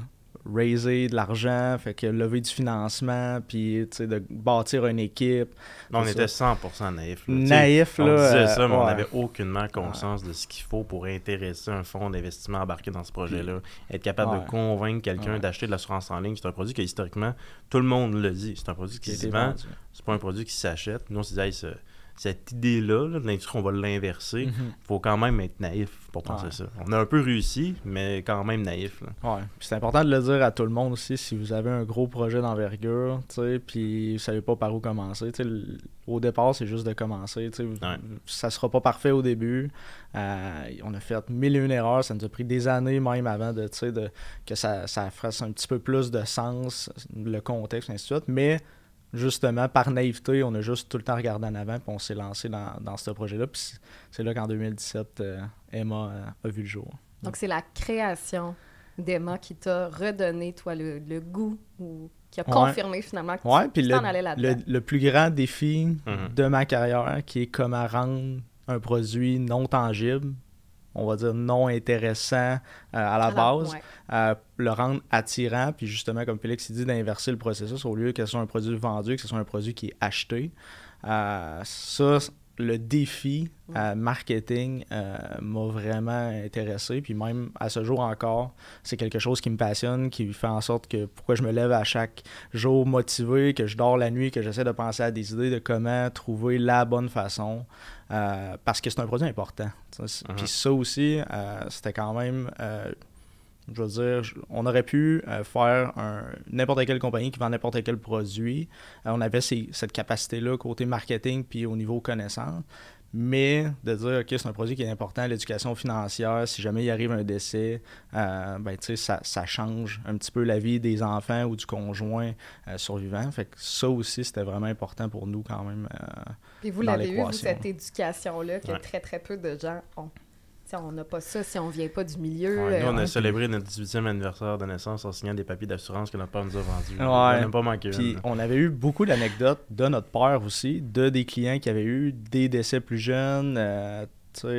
raiser de l'argent, fait que lever du financement, puis de bâtir une équipe. on était 100% naïf. naïf, là. On disait ça, mais on n'avait aucunement conscience de ce qu'il faut pour intéresser un fonds d'investissement embarqué dans ce projet-là. Mm. Être capable de convaincre quelqu'un d'acheter de l'assurance en ligne, c'est un produit que historiquement, tout le monde le dit. C'est un produit qui se vend. C'est pas un produit qui s'achète. Nous, on se disait, cette idée-là, l'industrie, qu'on va l'inverser, il mhm. faut quand même être naïf pour penser ça. On a un peu réussi, mais quand même naïf. c'est important de le dire à tout le monde aussi, si vous avez un gros projet d'envergure, puis vous ne savez pas par où commencer, au départ, c'est juste de commencer. Ça ne sera pas parfait au début. Euh, on a fait mille et une erreurs. Ça nous a pris des années même avant de, que ça, ça fasse un petit peu plus de sens, le contexte, ainsi de suite. Mais justement, par naïveté, on a juste tout le temps regardé en avant, puis on s'est lancé dans, ce projet-là. Puis c'est là qu'en 2017, euh, Emma euh, a vu le jour. Donc, c'est la création d'Emma qui t'a redonné, toi, le, goût ou qui a confirmé finalement que tu, t'en le, allais là-dedans. Le, le, plus grand défi mm-hmm. de ma carrière, qui est comment rendre un produit non tangible on va dire, non intéressant euh, à la base, euh, le rendre attirant, puis justement, comme Félix dit, d'inverser le processus au lieu que ce soit un produit vendu, que ce soit un produit qui est acheté. Euh, ça, le défi euh, marketing euh, m'a vraiment intéressé. Puis même à ce jour encore, c'est quelque chose qui me passionne, qui fait en sorte que pourquoi je me lève à chaque jour motivé, que je dors la nuit, que j'essaie de penser à des idées de comment trouver la bonne façon. Euh, parce que c'est un produit important. Uh-huh. Puis ça aussi, c'était quand même je veux dire, on aurait pu euh, faire n'importe quelle compagnie qui vend n'importe quel produit. Euh, on avait cette capacité-là côté marketing puis au niveau connaissance. Mais de dire, OK, c'est un produit qui est important, l'éducation financière, si jamais il arrive un décès, euh, ben, ça, ça change un petit peu la vie des enfants ou du conjoint euh, survivant. Fait que ça aussi, c'était vraiment important pour nous quand même. Et vous l'avez eu, cette éducation-là, que très, très peu de gens ont on n'a pas ça si on vient pas du milieu. nous, on a hein. célébré notre 18e anniversaire de naissance en signant des papiers d'assurance que notre père nous a vendus. On n'a pas manqué. on avait eu beaucoup d'anecdotes de notre père aussi, de des clients qui avaient eu des décès plus jeunes. Euh,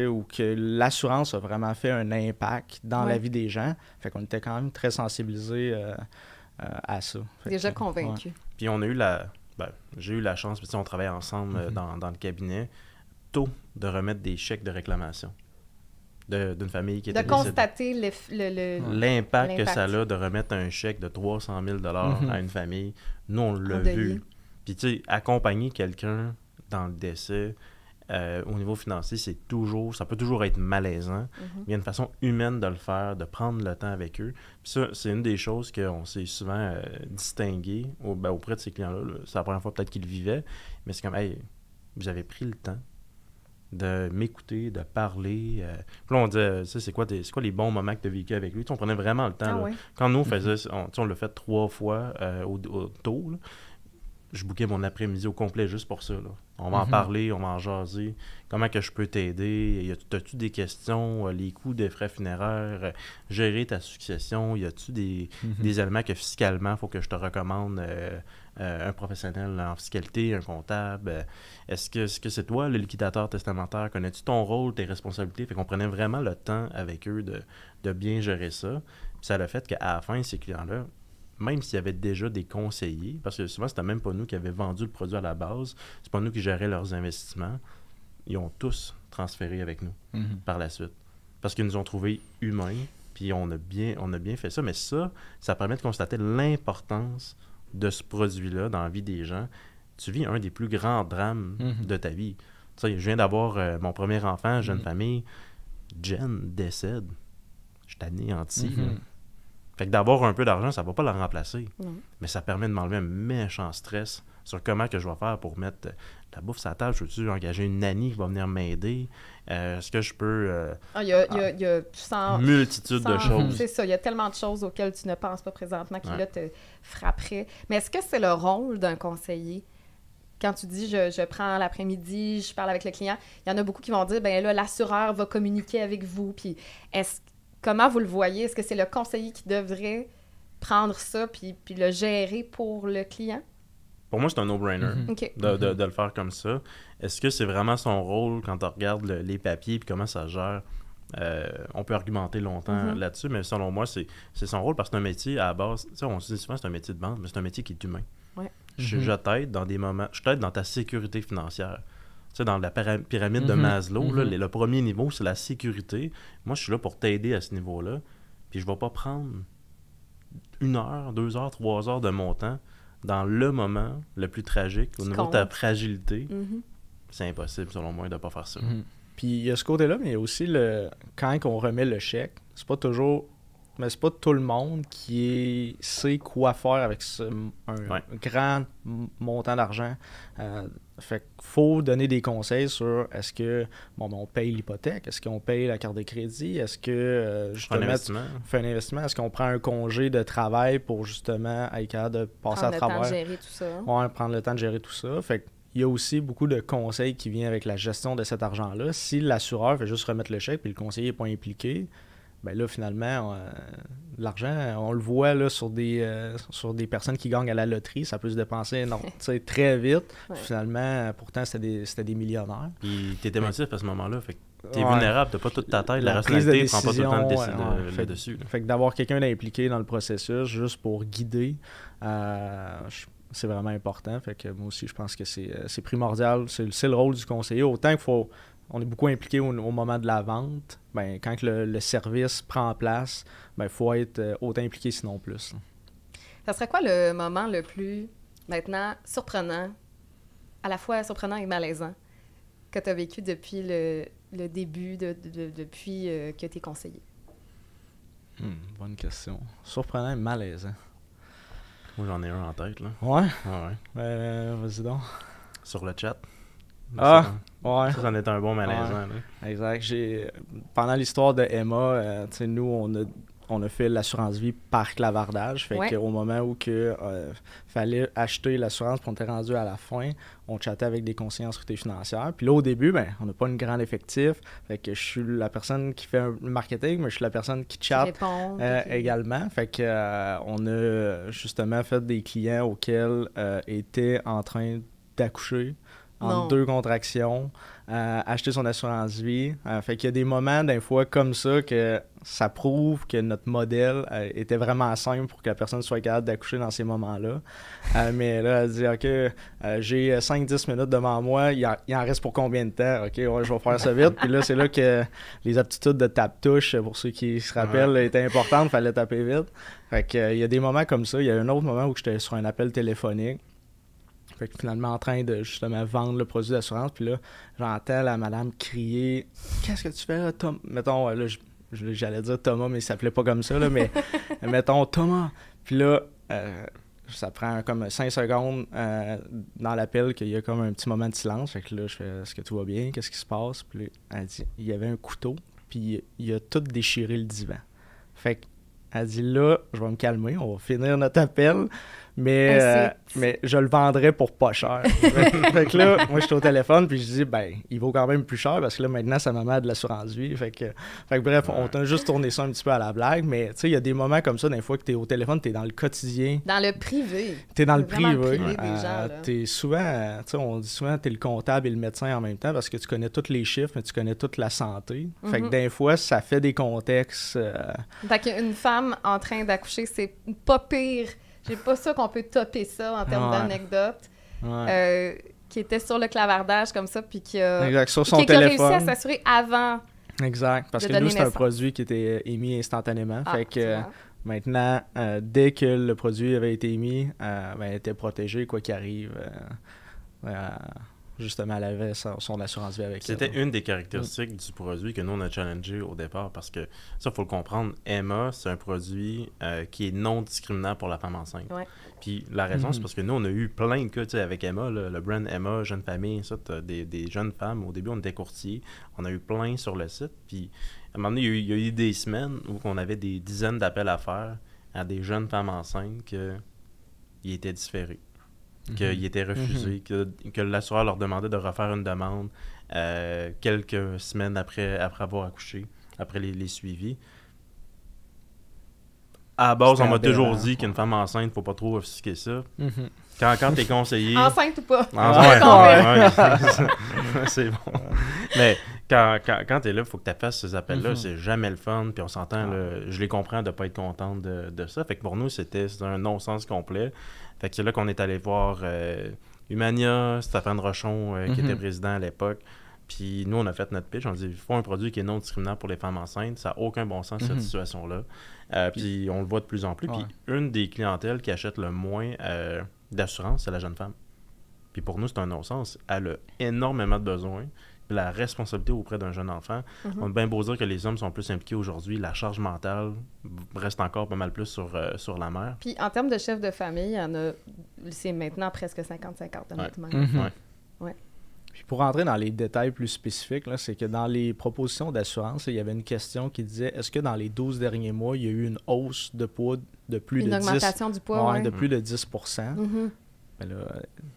ou que l'assurance a vraiment fait un impact dans la vie des gens. Fait qu'on était quand même très sensibilisés euh, euh, à ça. Déjà convaincus. Puis on a eu la... Ben, j'ai eu la chance, on travaille ensemble mm-hmm. dans, dans le cabinet, tôt de remettre des chèques de réclamation d'une famille qui de constater l'impact que ça a de remettre un chèque de 300 000 dollars mhm. à une famille nous on l'a vu puis tu sais accompagner quelqu'un dans le décès euh, au niveau financier c'est toujours ça peut toujours être malaisant mhm. il y a une façon humaine de le faire de prendre le temps avec eux puis ça c'est une des choses qu'on s'est souvent euh, distingué ben, auprès de ces clients là, c'est la première fois peut-être qu'ils le vivaient mais c'est comme hey vous avez pris le temps de m'écouter, de parler. Euh, puis là, on disait, c'est quoi, c'est quoi les bons moments que tu as vécu avec lui? on prenait vraiment le temps. Ah Quand nous, on mm-hmm. faisait, on, on l'a fait trois fois euh, au, tour, je bouquais mon après-midi au complet juste pour ça. On va en mhm. parler, on va en jaser. Comment que je peux t'aider? As-tu des questions? Euh, les coûts des frais funéraires? Euh, gérer ta succession? Y a-tu des, mhm. des, éléments que fiscalement, il faut que je te recommande euh, un professionnel en fiscalité, un comptable? Est-ce que c'est toi le liquidateur testamentaire? Connais-tu ton rôle, tes responsabilités? Fait qu'on prenait vraiment le temps avec eux de, de bien gérer ça. Puis ça a le fait qu'à la fin, ces clients-là, même s'il y avait déjà des conseillers, parce que souvent, c'était même pas nous qui avions vendu le produit à la base, c'est pas nous qui géraient leurs investissements, ils ont tous transféré avec nous mhm. par la suite. Parce qu'ils nous ont trouvés humains, puis on a bien, on a bien fait ça. Mais ça, ça permet de constater l'importance de ce produit-là dans la vie des gens. Tu vis un des plus grands drames mhm. de ta vie. Tu sais, je viens d'avoir euh, mon premier enfant, jeune mhm. famille. Jen décède. Je t'anéantis. Fait que d'avoir un peu d'argent, ça va pas la remplacer. Mais ça permet de m'enlever un méchant stress sur comment que je vais faire pour mettre euh, la bouffe sur la table. Je veux-tu engager une nanny qui va venir m'aider? Euh, est-ce que je peux... Euh, ah, il y a, ah, multitude de choses. C'est ça, il y a tellement de choses auxquelles tu ne penses pas présentement qui, là, te frapperaient. Mais est-ce que c'est le rôle d'un conseiller? Quand tu dis je, prends l'après-midi, je parle avec le client, il y en a beaucoup qui vont dire ben là l'assureur va communiquer avec vous. Puis est-ce Comment vous le voyez? Est-ce que c'est le conseiller qui devrait prendre ça puis, le gérer pour le client? Pour moi, c'est un no-brainer mm-hmm. de, le faire comme ça. Est-ce que c'est vraiment son rôle quand on regarde les papiers et comment ça gère? Euh, on peut argumenter longtemps mm-hmm. là-dessus, mais selon moi, c'est son rôle parce que c'est un métier à la base. On se dit souvent c'est un métier de banque, mais c'est un métier qui est humain. Je, mm-hmm. je t'aide dans des moments, je t'aide dans ta sécurité financière sais, dans la pyramide de mm-hmm. Maslow, mm-hmm. le premier niveau, c'est la sécurité. Moi, je suis là pour t'aider à ce niveau-là. Puis je ne vais pas prendre une heure, deux heures, trois heures de mon temps dans le moment le plus tragique, au niveau de ta fragilité. Mm-hmm. C'est impossible, selon moi, de ne pas faire ça. Puis il y a ce côté-là, mais aussi le quand on remet le chèque, c'est pas toujours mais c'est pas tout le monde qui sait quoi faire avec un grand montant d'argent. Il euh, fait faut donner des conseils sur est-ce que ben, on paye l'hypothèque, est-ce qu'on paye la carte de crédit, est-ce que euh, fait un investissement, est-ce qu'on prend un congé de travail pour justement être capable de passer à travers. Prendre le temps de gérer tout ça. prendre le temps de gérer tout ça. Fait il y a aussi beaucoup de conseils qui viennent avec la gestion de cet argent-là. Si l'assureur fait juste remettre le chèque et le conseiller n'est pas impliqué, ben là, finalement, euh, l'argent, on le voit là, sur, des, euh, sur des personnes qui gagnent à la loterie, ça peut se dépenser non, *laughs* très vite. Finalement, pourtant, c'était des, des millionnaires. Puis t'es émotif à ce moment-là, fait que t'es Tu vulnérable, t'as pas toute ta tête, la, la prend pas tout le de décider euh, dessus. Fait que d'avoir quelqu'un d'impliqué dans le processus juste pour guider, c'est vraiment important. Fait que moi aussi, je pense que c'est, primordial. C'est, c'est le rôle du conseiller. Autant qu'il faut on est beaucoup impliqué au, moment de la vente. Ben, quand le, service prend place, il ben, faut être euh, autant impliqué, sinon plus. Ça serait quoi le moment le plus, maintenant, surprenant, à la fois surprenant et malaisant, que tu as vécu depuis le, début, de, depuis euh, que tu es conseiller? Hmm, bonne question. Surprenant et malaisant. Moi, j'en ai un en tête, là. Ouais? Ah ouais. Ben, vas-y donc. Sur le chat. Ah, ouais. Ça, en est un bon malaisant. Exact. Pendant l'histoire de Emma, euh, nous, on a on a fait l'assurance vie par clavardage. Fait que qu'au moment où il euh, fallait acheter l'assurance, pour on était rendu à la fin, on chattait avec des conseillers en sécurité financière. Puis là, au début, ben, on n'a pas une grande effectif. Fait que je suis la personne qui fait le marketing, mais je suis la personne qui chatte euh, également. Fait que on a justement fait des clients auxquels était en train d'accoucher en deux contractions, euh, acheter son assurance vie. Euh, fait qu'il y a des moments, des fois, comme ça, que ça prouve que notre modèle euh, était vraiment simple pour que la personne soit capable d'accoucher dans ces moments-là. mais là, elle dit OK, j'ai 5-10 minutes devant moi, il en, reste pour combien de temps OK, je vais faire ça vite. Puis là, c'est là que les aptitudes de tape-touche, pour ceux qui se rappellent, étaient importantes, fallait taper vite. Fait qu'il y a des moments comme ça. Il y a un autre moment où j'étais sur un appel téléphonique. Fait que finalement, en train de justement vendre le produit d'assurance, puis là, j'entends la madame crier Qu'est-ce que tu fais là, Tom Mettons, euh, là, j'allais dire Thomas, mais il s'appelait pas comme ça, mais *laughs* euh, mettons Thomas. Puis là, euh, ça prend comme cinq secondes dans l'appel qu'il y a comme un petit moment de silence. Fait que là, je fais Est-ce que tout va bien Qu'est-ce qui se passe Puis là, elle dit Il y avait un couteau, puis il a tout déchiré le divan. Fait que, dit Là, je vais me calmer, on va finir notre appel mais, ah, euh, mais je le vendrais pour pas cher. *laughs* fait que là, moi, j'étais au téléphone, puis je dis, ben, il vaut quand même plus cher parce que là, maintenant, sa maman a de l'assurance vie. Fait que, bref, on t'a juste tourné ça un petit peu à la blague, mais tu sais, il y a des moments comme ça, des fois que tu es au téléphone, tu es dans le quotidien. Dans le privé. tu es dans le privé. tu es euh, t'es souvent, tu sais, on dit souvent, es le comptable et le médecin en même temps parce que tu connais tous les chiffres, mais tu connais toute la santé. Fait que mhm. des fois, ça fait des contextes. une euh, Fait femme en train d'accoucher, c'est pas pire j'ai pas ça qu'on peut topper ça en termes d'anecdotes. Euh, qui était sur le clavardage comme ça, puis qui a, réussi à s'assurer avant. Exact, parce que nous, c'est un produit qui était émis instantanément. Ah, fait que euh, maintenant, euh, dès que le produit avait été émis, ben, il était protégé, quoi qu'il arrive justement, elle avait son, assurance vie avec C'était une des caractéristiques du produit que nous, on a challengé au départ parce que ça, il faut le comprendre. Emma, c'est un produit euh, qui est non discriminant pour la femme enceinte. Puis la raison, c'est mhm. parce que nous, on a eu plein de cas avec Emma, le brand Emma, jeune famille, ça, des, des, jeunes femmes. Au début, on était courtier. On a eu plein sur le site. Puis à un moment donné, il y a eu, des semaines où on avait des dizaines d'appels à faire à des jeunes femmes enceintes qui étaient différés qu'ils mhm. était refusé, mhm. que, que l'assureur leur demandait de refaire une demande euh, quelques semaines après, après avoir accouché, après les, suivis. À la base, on m'a toujours dit qu'une femme enceinte, faut pas trop offusquer ça. Mhm. Quand, tu es conseillé… *laughs* enceinte ou pas. Enceinte, *laughs* *laughs* c'est bon. Mais quand, quand, quand t'es là, faut que tu fasses ces appels-là. C'est jamais le fun. Puis on s'entend, ah. je les comprends de ne pas être contente de, de, ça. Fait que pour nous, c'était un non-sens complet c'est là qu'on est allé voir euh, Humania, Stéphane Rochon, euh, qui mhm. était président à l'époque. Puis nous, on a fait notre pitch. On a dit il faut un produit qui est non discriminant pour les femmes enceintes. Ça n'a aucun bon sens, cette mhm. situation-là. Euh, puis on le voit de plus en plus. Puis une des clientèles qui achète le moins d'assurance, c'est la jeune femme. Puis pour nous, c'est un non-sens. Elle a énormément de besoins la responsabilité auprès d'un jeune enfant. Mhm. On peut bien beau dire que les hommes sont plus impliqués aujourd'hui, la charge mentale reste encore pas mal plus sur, euh, sur la mère. Puis en termes de chef de famille, c'est maintenant presque 50-50 honnêtement. Mhm. Ouais. ouais. Puis pour rentrer dans les détails plus spécifiques, c'est que dans les propositions d'assurance, il y avait une question qui disait est-ce que dans les 12 derniers mois, il y a eu une hausse de poids de plus une de augmentation du poids, ouais, de plus de 10 mhm. ben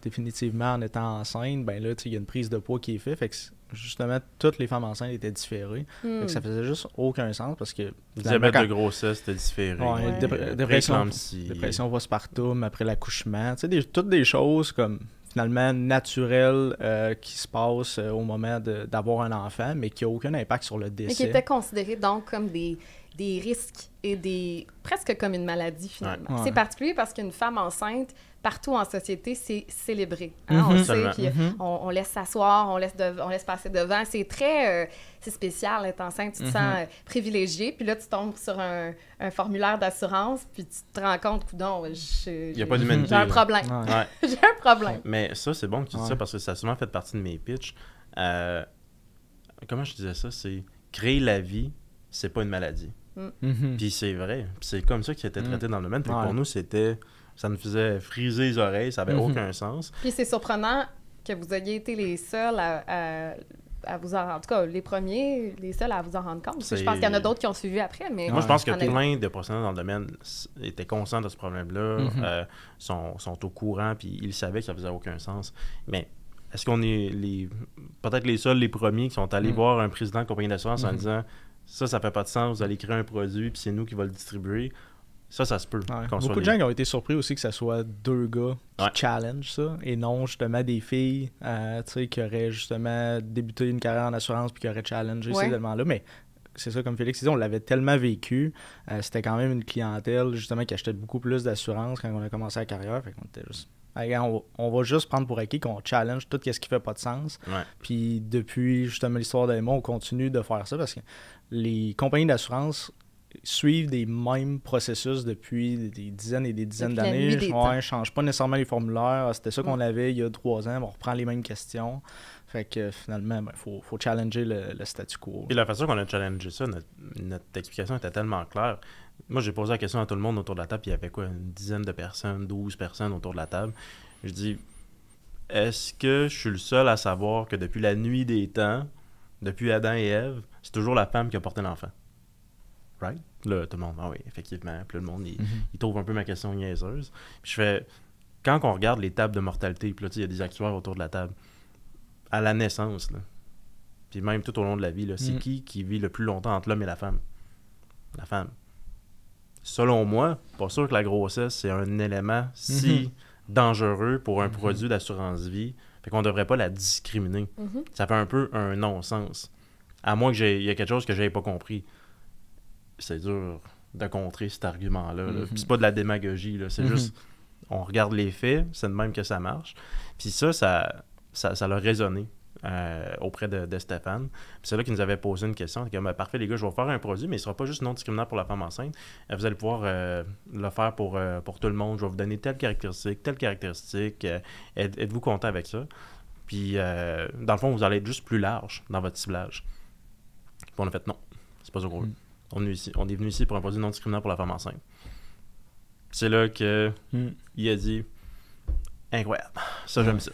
définitivement, en étant enceinte, ben là, il y a une prise de poids qui est faite justement, toutes les femmes enceintes étaient différées. Donc, ça hmm. faisait juste aucun sens parce que. Diabète avez de grossesse, c'était différé. Ouais, ouais. Euh, postpartum, après l'accouchement. Tu sais, toutes des choses comme finalement naturelles euh, qui se passent euh, au moment d'avoir un enfant, mais qui n'ont aucun impact sur le décès. Mais qui étaient considérées donc comme des des risques et des presque comme une maladie finalement. C'est particulier parce qu'une femme enceinte partout en société c'est célébré. Hein, on mhm. sait puis mhm. on, laisse s'asseoir, on laisse on laisse passer devant. C'est très euh, c'est spécial être enceinte, tu te sens mhm. euh, privilégié puis là tu tombes sur un, formulaire d'assurance puis tu te rends compte coudon j'ai un problème. *laughs* j'ai un problème. Mais ça c'est bon que tu dis ça parce que ça a souvent fait partie de mes pitchs. Euh, comment je disais ça c'est créer la vie c'est pas une maladie. Mm-hmm. Puis c'est vrai. c'est comme ça qu'il était traité mm. dans le domaine. Puis pour nous, c'était. Ça nous faisait friser les oreilles, ça n'avait mm-hmm. aucun sens. Puis c'est surprenant que vous ayez été les seuls à, à vous en, en tout cas les premiers, les seuls à vous en rendre compte. Je pense qu'il y en a d'autres qui ont suivi après. Mais Moi, je pense que plein de professionnels dans le domaine étaient conscients de ce problème-là, mm-hmm. euh, sont, au courant, puis ils savaient que ça faisait aucun sens. Mais est-ce qu'on est les peut-être les seuls, les premiers qui sont allés mm. voir un président de compagnie d'assurance en disant ça, ça fait pas de sens. Vous allez créer un produit, puis c'est nous qui va le distribuer. Ça, ça se peut. Beaucoup de gens ont été surpris aussi que ce soit deux gars qui challenge ça et non justement des filles euh, qui auraient justement débuté une carrière en assurance puis qui auraient challengé ces éléments-là. Mais c'est ça, comme Félix disait, on l'avait tellement vécu. Euh, c'était quand même une clientèle justement qui achetait beaucoup plus d'assurance quand on a commencé la carrière. Fait qu'on était juste. On, va juste prendre pour acquis qu'on challenge tout ce qui fait pas de sens. Puis depuis justement l'histoire d'Emma, on continue de faire ça parce que les compagnies d'assurance suivent des mêmes processus depuis des dizaines et des dizaines d'années. Ouais, ne change pas nécessairement les formulaires. Ah, c'était ça qu'on mm. avait il y a trois ans. On reprend les mêmes questions. Fait que finalement, il ben, faut, challenger le, statu quo. Et la façon qu'on a challengé ça, notre, explication était tellement claire. Moi, j'ai posé la question à tout le monde autour de la table. il y avait quoi, une dizaine de personnes, douze personnes autour de la table. Je dis, est-ce que je suis le seul à savoir que depuis la nuit des temps, depuis Adam et Ève, c'est toujours la femme qui a porté l'enfant. Right? Là, tout le monde, ah oui, effectivement. Puis le monde, mm-hmm. il, trouve un peu ma question niaiseuse. je fais, quand on regarde les tables de mortalité, puis il y a des actuaires autour de la table, à la naissance, là, puis même tout au long de la vie, c'est mm. qui qui vit le plus longtemps entre l'homme et la femme? La femme. Selon moi, pas sûr que la grossesse, c'est un élément si mm-hmm. dangereux pour un mm-hmm. produit d'assurance vie qu'on devrait pas la discriminer. Mhm. Ça fait un peu un non-sens. À moins qu'il y ait quelque chose que j'avais pas compris. C'est dur de contrer cet argument-là. Mhm. C'est pas de la démagogie, c'est mhm. juste on regarde les faits, c'est de même que ça marche. Puis ça, ça, ça, l'a résonné. Euh, auprès de, de Stéphane. c'est là qu'il nous avait posé une question. parfait, les gars, je vais faire un produit, mais il ne sera pas juste non discriminant pour la femme enceinte. Euh, vous allez pouvoir euh, le faire pour, pour tout le monde. Je vais vous donner telle caractéristique, telle caractéristique. Êtes-vous content avec ça? Puis, dans le fond, vous allez être juste plus large dans votre ciblage. on a fait non, c'est pas ça mm. On est, venu ici pour un produit non discriminant pour la femme enceinte. C'est là qu'il mm. a dit incroyable. Ça, j'aime ça.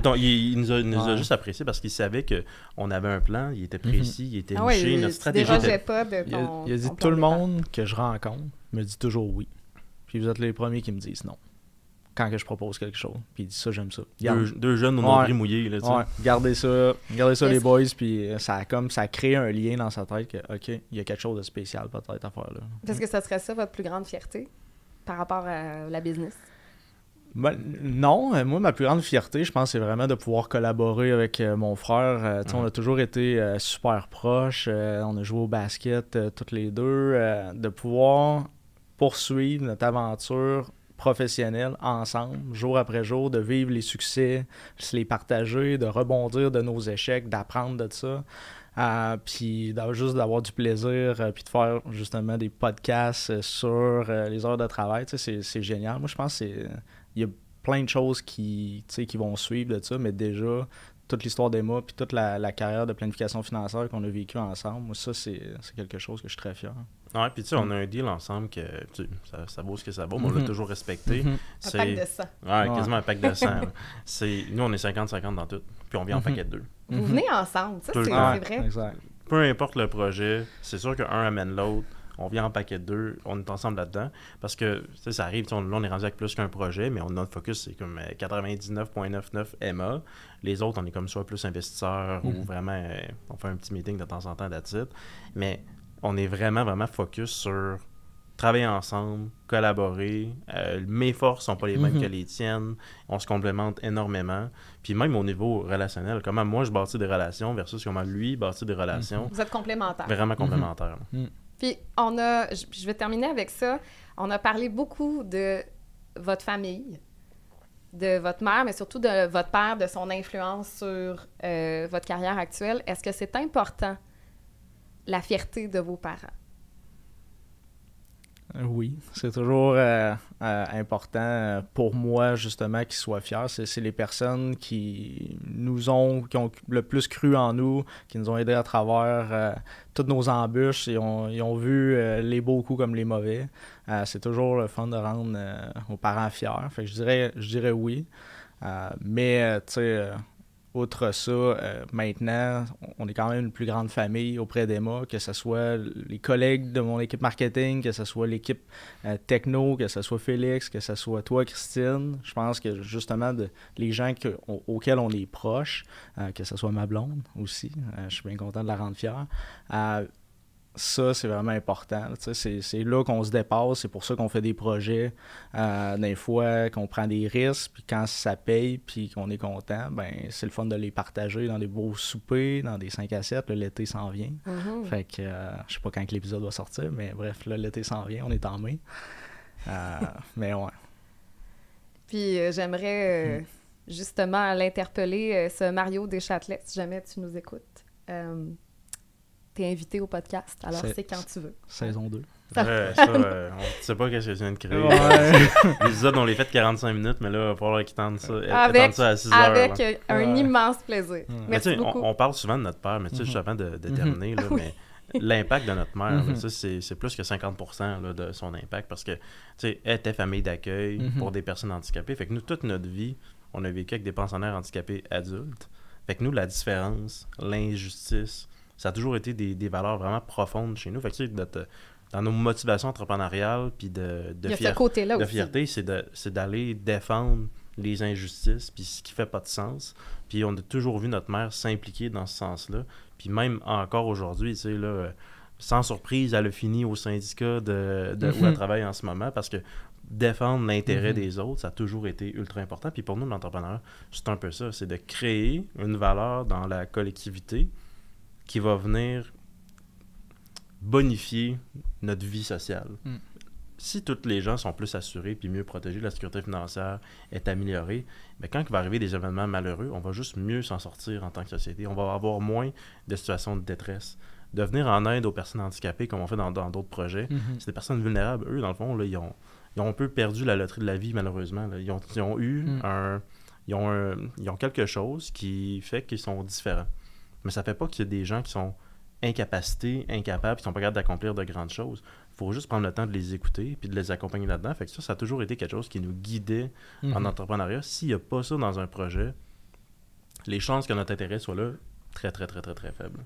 Puis, il, nous a, juste apprécié parce qu'il savait qu'on avait un plan, il était mhm. précis, il était ah niché, était... de il, a, dit tout le monde que je rencontre me dit toujours oui. Puis vous êtes les premiers qui me disent non. Quand que je propose quelque chose. Puis il dit ça, j'aime ça. Deux, jeunes au nombril mouillé. Là, Gardez ça, gardez ça les boys. Puis euh, ça a comme ça a un lien dans sa tête que, OK, il y a quelque chose de spécial peut-être à faire là. Est-ce que ça serait ça votre plus grande fierté par rapport à la business? Ben, non, euh, moi, ma plus grande fierté, je pense, c'est vraiment de pouvoir collaborer avec euh, mon frère. Euh, on a toujours été super proches. on a joué au basket toutes les deux. de pouvoir poursuivre notre aventure professionnelle ensemble, jour après jour, de vivre les succès, se les partager, de rebondir de nos échecs, d'apprendre de ça. puis juste d'avoir du plaisir, puis de faire justement des podcasts sur les heures de travail, c'est génial. Moi, je pense que c'est il y a plein de choses qui, qui vont suivre de ça, mais déjà, toute l'histoire d'Emma, puis toute la, carrière de planification financière qu'on a vécue ensemble, ça, c'est quelque chose que je suis très fier. Oui, puis tu sais, on a mm. un deal ensemble que ça, ça, vaut ce que ça vaut, mais on l'a mm-hmm. toujours respecté. c'est mm-hmm. Un pack de 100. Ouais, quasiment un pack de 100. *laughs* c'est... Nous, on est 50-50 dans tout, puis on vient en mm-hmm. paquet de deux. Vous venez ensemble, c'est vrai. Peu importe le projet, c'est sûr qu'un amène l'autre on vient en paquet 2, on est ensemble là-dedans. Parce que, ça arrive, on, là, on est rendu avec plus qu'un projet, mais on, notre focus, c'est comme 99,99 euh, MA. Les autres, on est comme soit plus investisseurs ou mm-hmm. vraiment, euh, on fait un petit meeting de temps en temps d'attitude. Mais on est vraiment, vraiment focus sur travailler ensemble, collaborer. Euh, mes forces sont pas les mêmes mm-hmm. que les tiennes. On se complémente énormément. Puis même au niveau relationnel, comment moi je bâtis des relations versus comment lui bâtit des relations. Mm-hmm. Vous êtes complémentaires. Vraiment complémentaires. Mm. Puis on a, je vais terminer avec ça, on a parlé beaucoup de votre famille, de votre mère, mais surtout de votre père, de son influence sur euh, votre carrière actuelle. Est-ce que c'est important, la fierté de vos parents? Oui, c'est toujours euh, euh, important euh, pour moi justement qu'ils soient fiers. C'est, les personnes qui nous ont, qui ont le plus cru en nous, qui nous ont aidés à travers toutes nos embûches. et ont, ont vu les beaux coups comme les mauvais. c'est toujours le fun de rendre aux parents fiers. Fait je dirais, je dirais oui. mais tu sais outre ça, euh, maintenant, on est quand même une plus grande famille auprès d'Emma, que ce soit les collègues de mon équipe marketing, que ce soit l'équipe euh, techno, que ce soit Félix, que ce soit toi, Christine. Je pense que justement, les gens auxquels on est proche, euh, que ce soit ma blonde aussi, je suis bien content de la rendre fière ça, c'est vraiment important. C'est, là qu'on se dépasse, c'est pour ça qu'on fait des projets. Euh, des fois, qu'on prend des risques, puis quand ça paye, puis qu'on est content, ben c'est le fun de les partager dans des beaux soupers, dans des cinq assiettes. l'été s'en vient. Mm-hmm. Fait que euh, je sais pas quand l'épisode va sortir, mais bref, l'été s'en vient, on est en mai. Euh, *laughs* mais ouais. Puis j'aimerais mm. justement l'interpeller, ce Mario Deschâtelet, si jamais tu nous écoutes t'es invité au podcast. Alors, c'est quand tu veux. Saison 2. *laughs* On ça, sait pas ce que je viens de créer. *laughs* Les épisodes, on les fait 45 minutes, mais là, il va falloir qu'ils ça, avec, Avec un immense plaisir. On, parle souvent de notre père, mais tu sais, juste mhm. avant de, mhm. terminer, *laughs* l'impact de notre mère, mhm. c'est plus que 50% de son impact parce que elle était famille d'accueil pour des personnes handicapées. Fait que nous, toute notre vie, on a vécu avec des pensionnaires handicapés adultes. Fait que nous, la différence, l'injustice, ça a toujours été des, valeurs vraiment profondes chez nous. Fait que, dans nos motivations entrepreneuriales, puis de, de, fierté, c'est d'aller défendre les injustices, puis ce qui fait pas de sens. Puis on a toujours vu notre mère s'impliquer dans ce sens-là. Puis même encore aujourd'hui, tu sais, là, sans surprise, elle a fini au syndicat de, de où elle mm-hmm. travaille en ce moment parce que défendre l'intérêt mm-hmm. des autres, ça a toujours été ultra important. Puis pour nous, l'entrepreneur, c'est un peu ça, c'est de créer une valeur dans la collectivité qui va venir bonifier notre vie sociale. Mm. Si toutes les gens sont plus assurés puis mieux protégés, la sécurité financière est améliorée, mais quand il va arriver des événements malheureux, on va juste mieux s'en sortir en tant que société. On va avoir moins de situations de détresse. De venir en aide aux personnes handicapées, comme on fait dans d'autres projets, Ces mm-hmm. c'est des personnes vulnérables. Eux, dans le fond, là, ils, ont, ils un peu perdu la loterie de la vie, malheureusement. Ils ont, eu mm. un, ils Ils ont quelque chose qui fait qu'ils sont différents. Mais ça fait pas qu'il y a des gens qui sont incapacités, incapables, qui sont pas capables d'accomplir de grandes choses. Il faut juste prendre le temps de les écouter puis de les accompagner là-dedans. Fait que ça, ça a toujours été quelque chose qui nous guidait en mhm. entrepreneuriat. S'il n'y a pas ça dans un projet, les chances que notre intérêt soit là, très, très, très, très, très faibles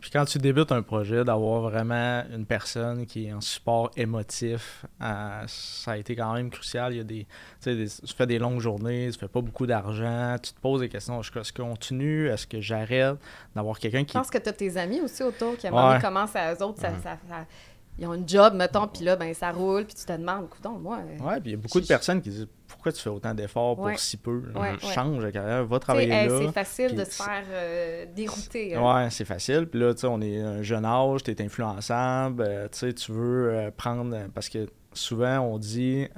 puis quand tu débutes un projet, d'avoir vraiment une personne qui est un support émotif, euh, ça a été quand même crucial. Il y a des, tu fais des longues journées, tu fais pas beaucoup d'argent, tu te poses des questions est-ce que je continue, est-ce que j'arrête D'avoir quelqu'un qui. Je pense que tu as tes amis aussi autour qui, à à autres, ça, ils ont une job, mettons, puis là, ben, ça roule, puis tu te demandes, coudons, moi. Euh, ouais, puis il y a beaucoup de personnes qui disent pourquoi tu fais autant d'efforts pour si peu Change de carrière, va travailler là. C'est facile de se faire euh, dérouter. Hein. Oui, c'est facile. Puis là, tu sais, on est un jeune âge, tu es influençable, euh, tu sais, tu veux prendre. Parce que souvent, on dit,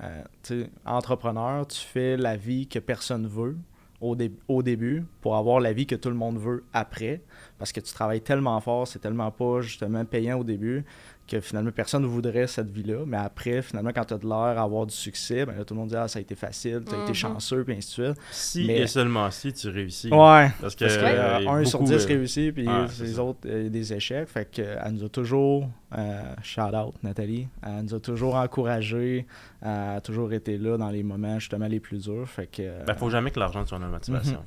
tu sais, entrepreneur, tu fais la vie que personne veut. Au, au, début pour avoir la vie que tout le monde veut après, parce que tu travailles tellement fort, c'est tellement pas justement payant au début que finalement personne ne voudrait cette vie-là. Mais après, finalement, quand tu as de l'air à avoir du succès, ben tout le monde dit Ah, ça a été facile, tu as été mhm. chanceux, puis ainsi de suite. Si mais... seulement si tu réussis. Ouais. Parce que, parce euh, un sur dix réussit, puis les autres, des échecs. Fait qu'elle nous a toujours, euh, shout out Nathalie, elle nous a toujours encouragé, elle euh, a toujours été là dans les moments justement les plus durs. Fait que. Ben, faut jamais que l'argent soit une motivation. Mhm.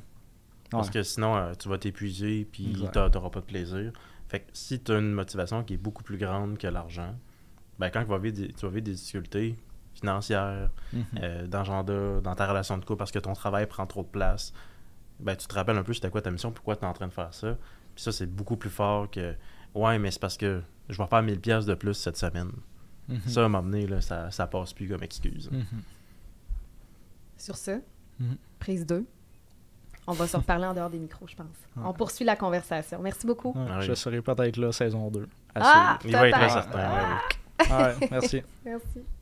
Parce que sinon, tu vas t'épuiser, puis tu n'auras pas de plaisir. Fait que si tu as une motivation qui est beaucoup plus grande que l'argent, ben quand tu vas vivre des, difficultés financières, mhm. euh, dans ta relation de couple, parce que ton travail prend trop de place, ben tu te rappelles un peu c'était quoi ta mission, pourquoi tu es en train de faire ça. Puis ça, c'est beaucoup plus fort que Ouais, mais c'est parce que je vais faire 1000 pièces de plus cette semaine. Mhm. Ça, à un moment donné, là, ça, ça passe plus comme excuse. Mhm. Sur ce, prise 2. On va se reparler en dehors des micros, je pense. On poursuit la conversation. Merci beaucoup. Je serai peut-être là saison 2. Ah, Il va être certain. Ah. merci. *laughs*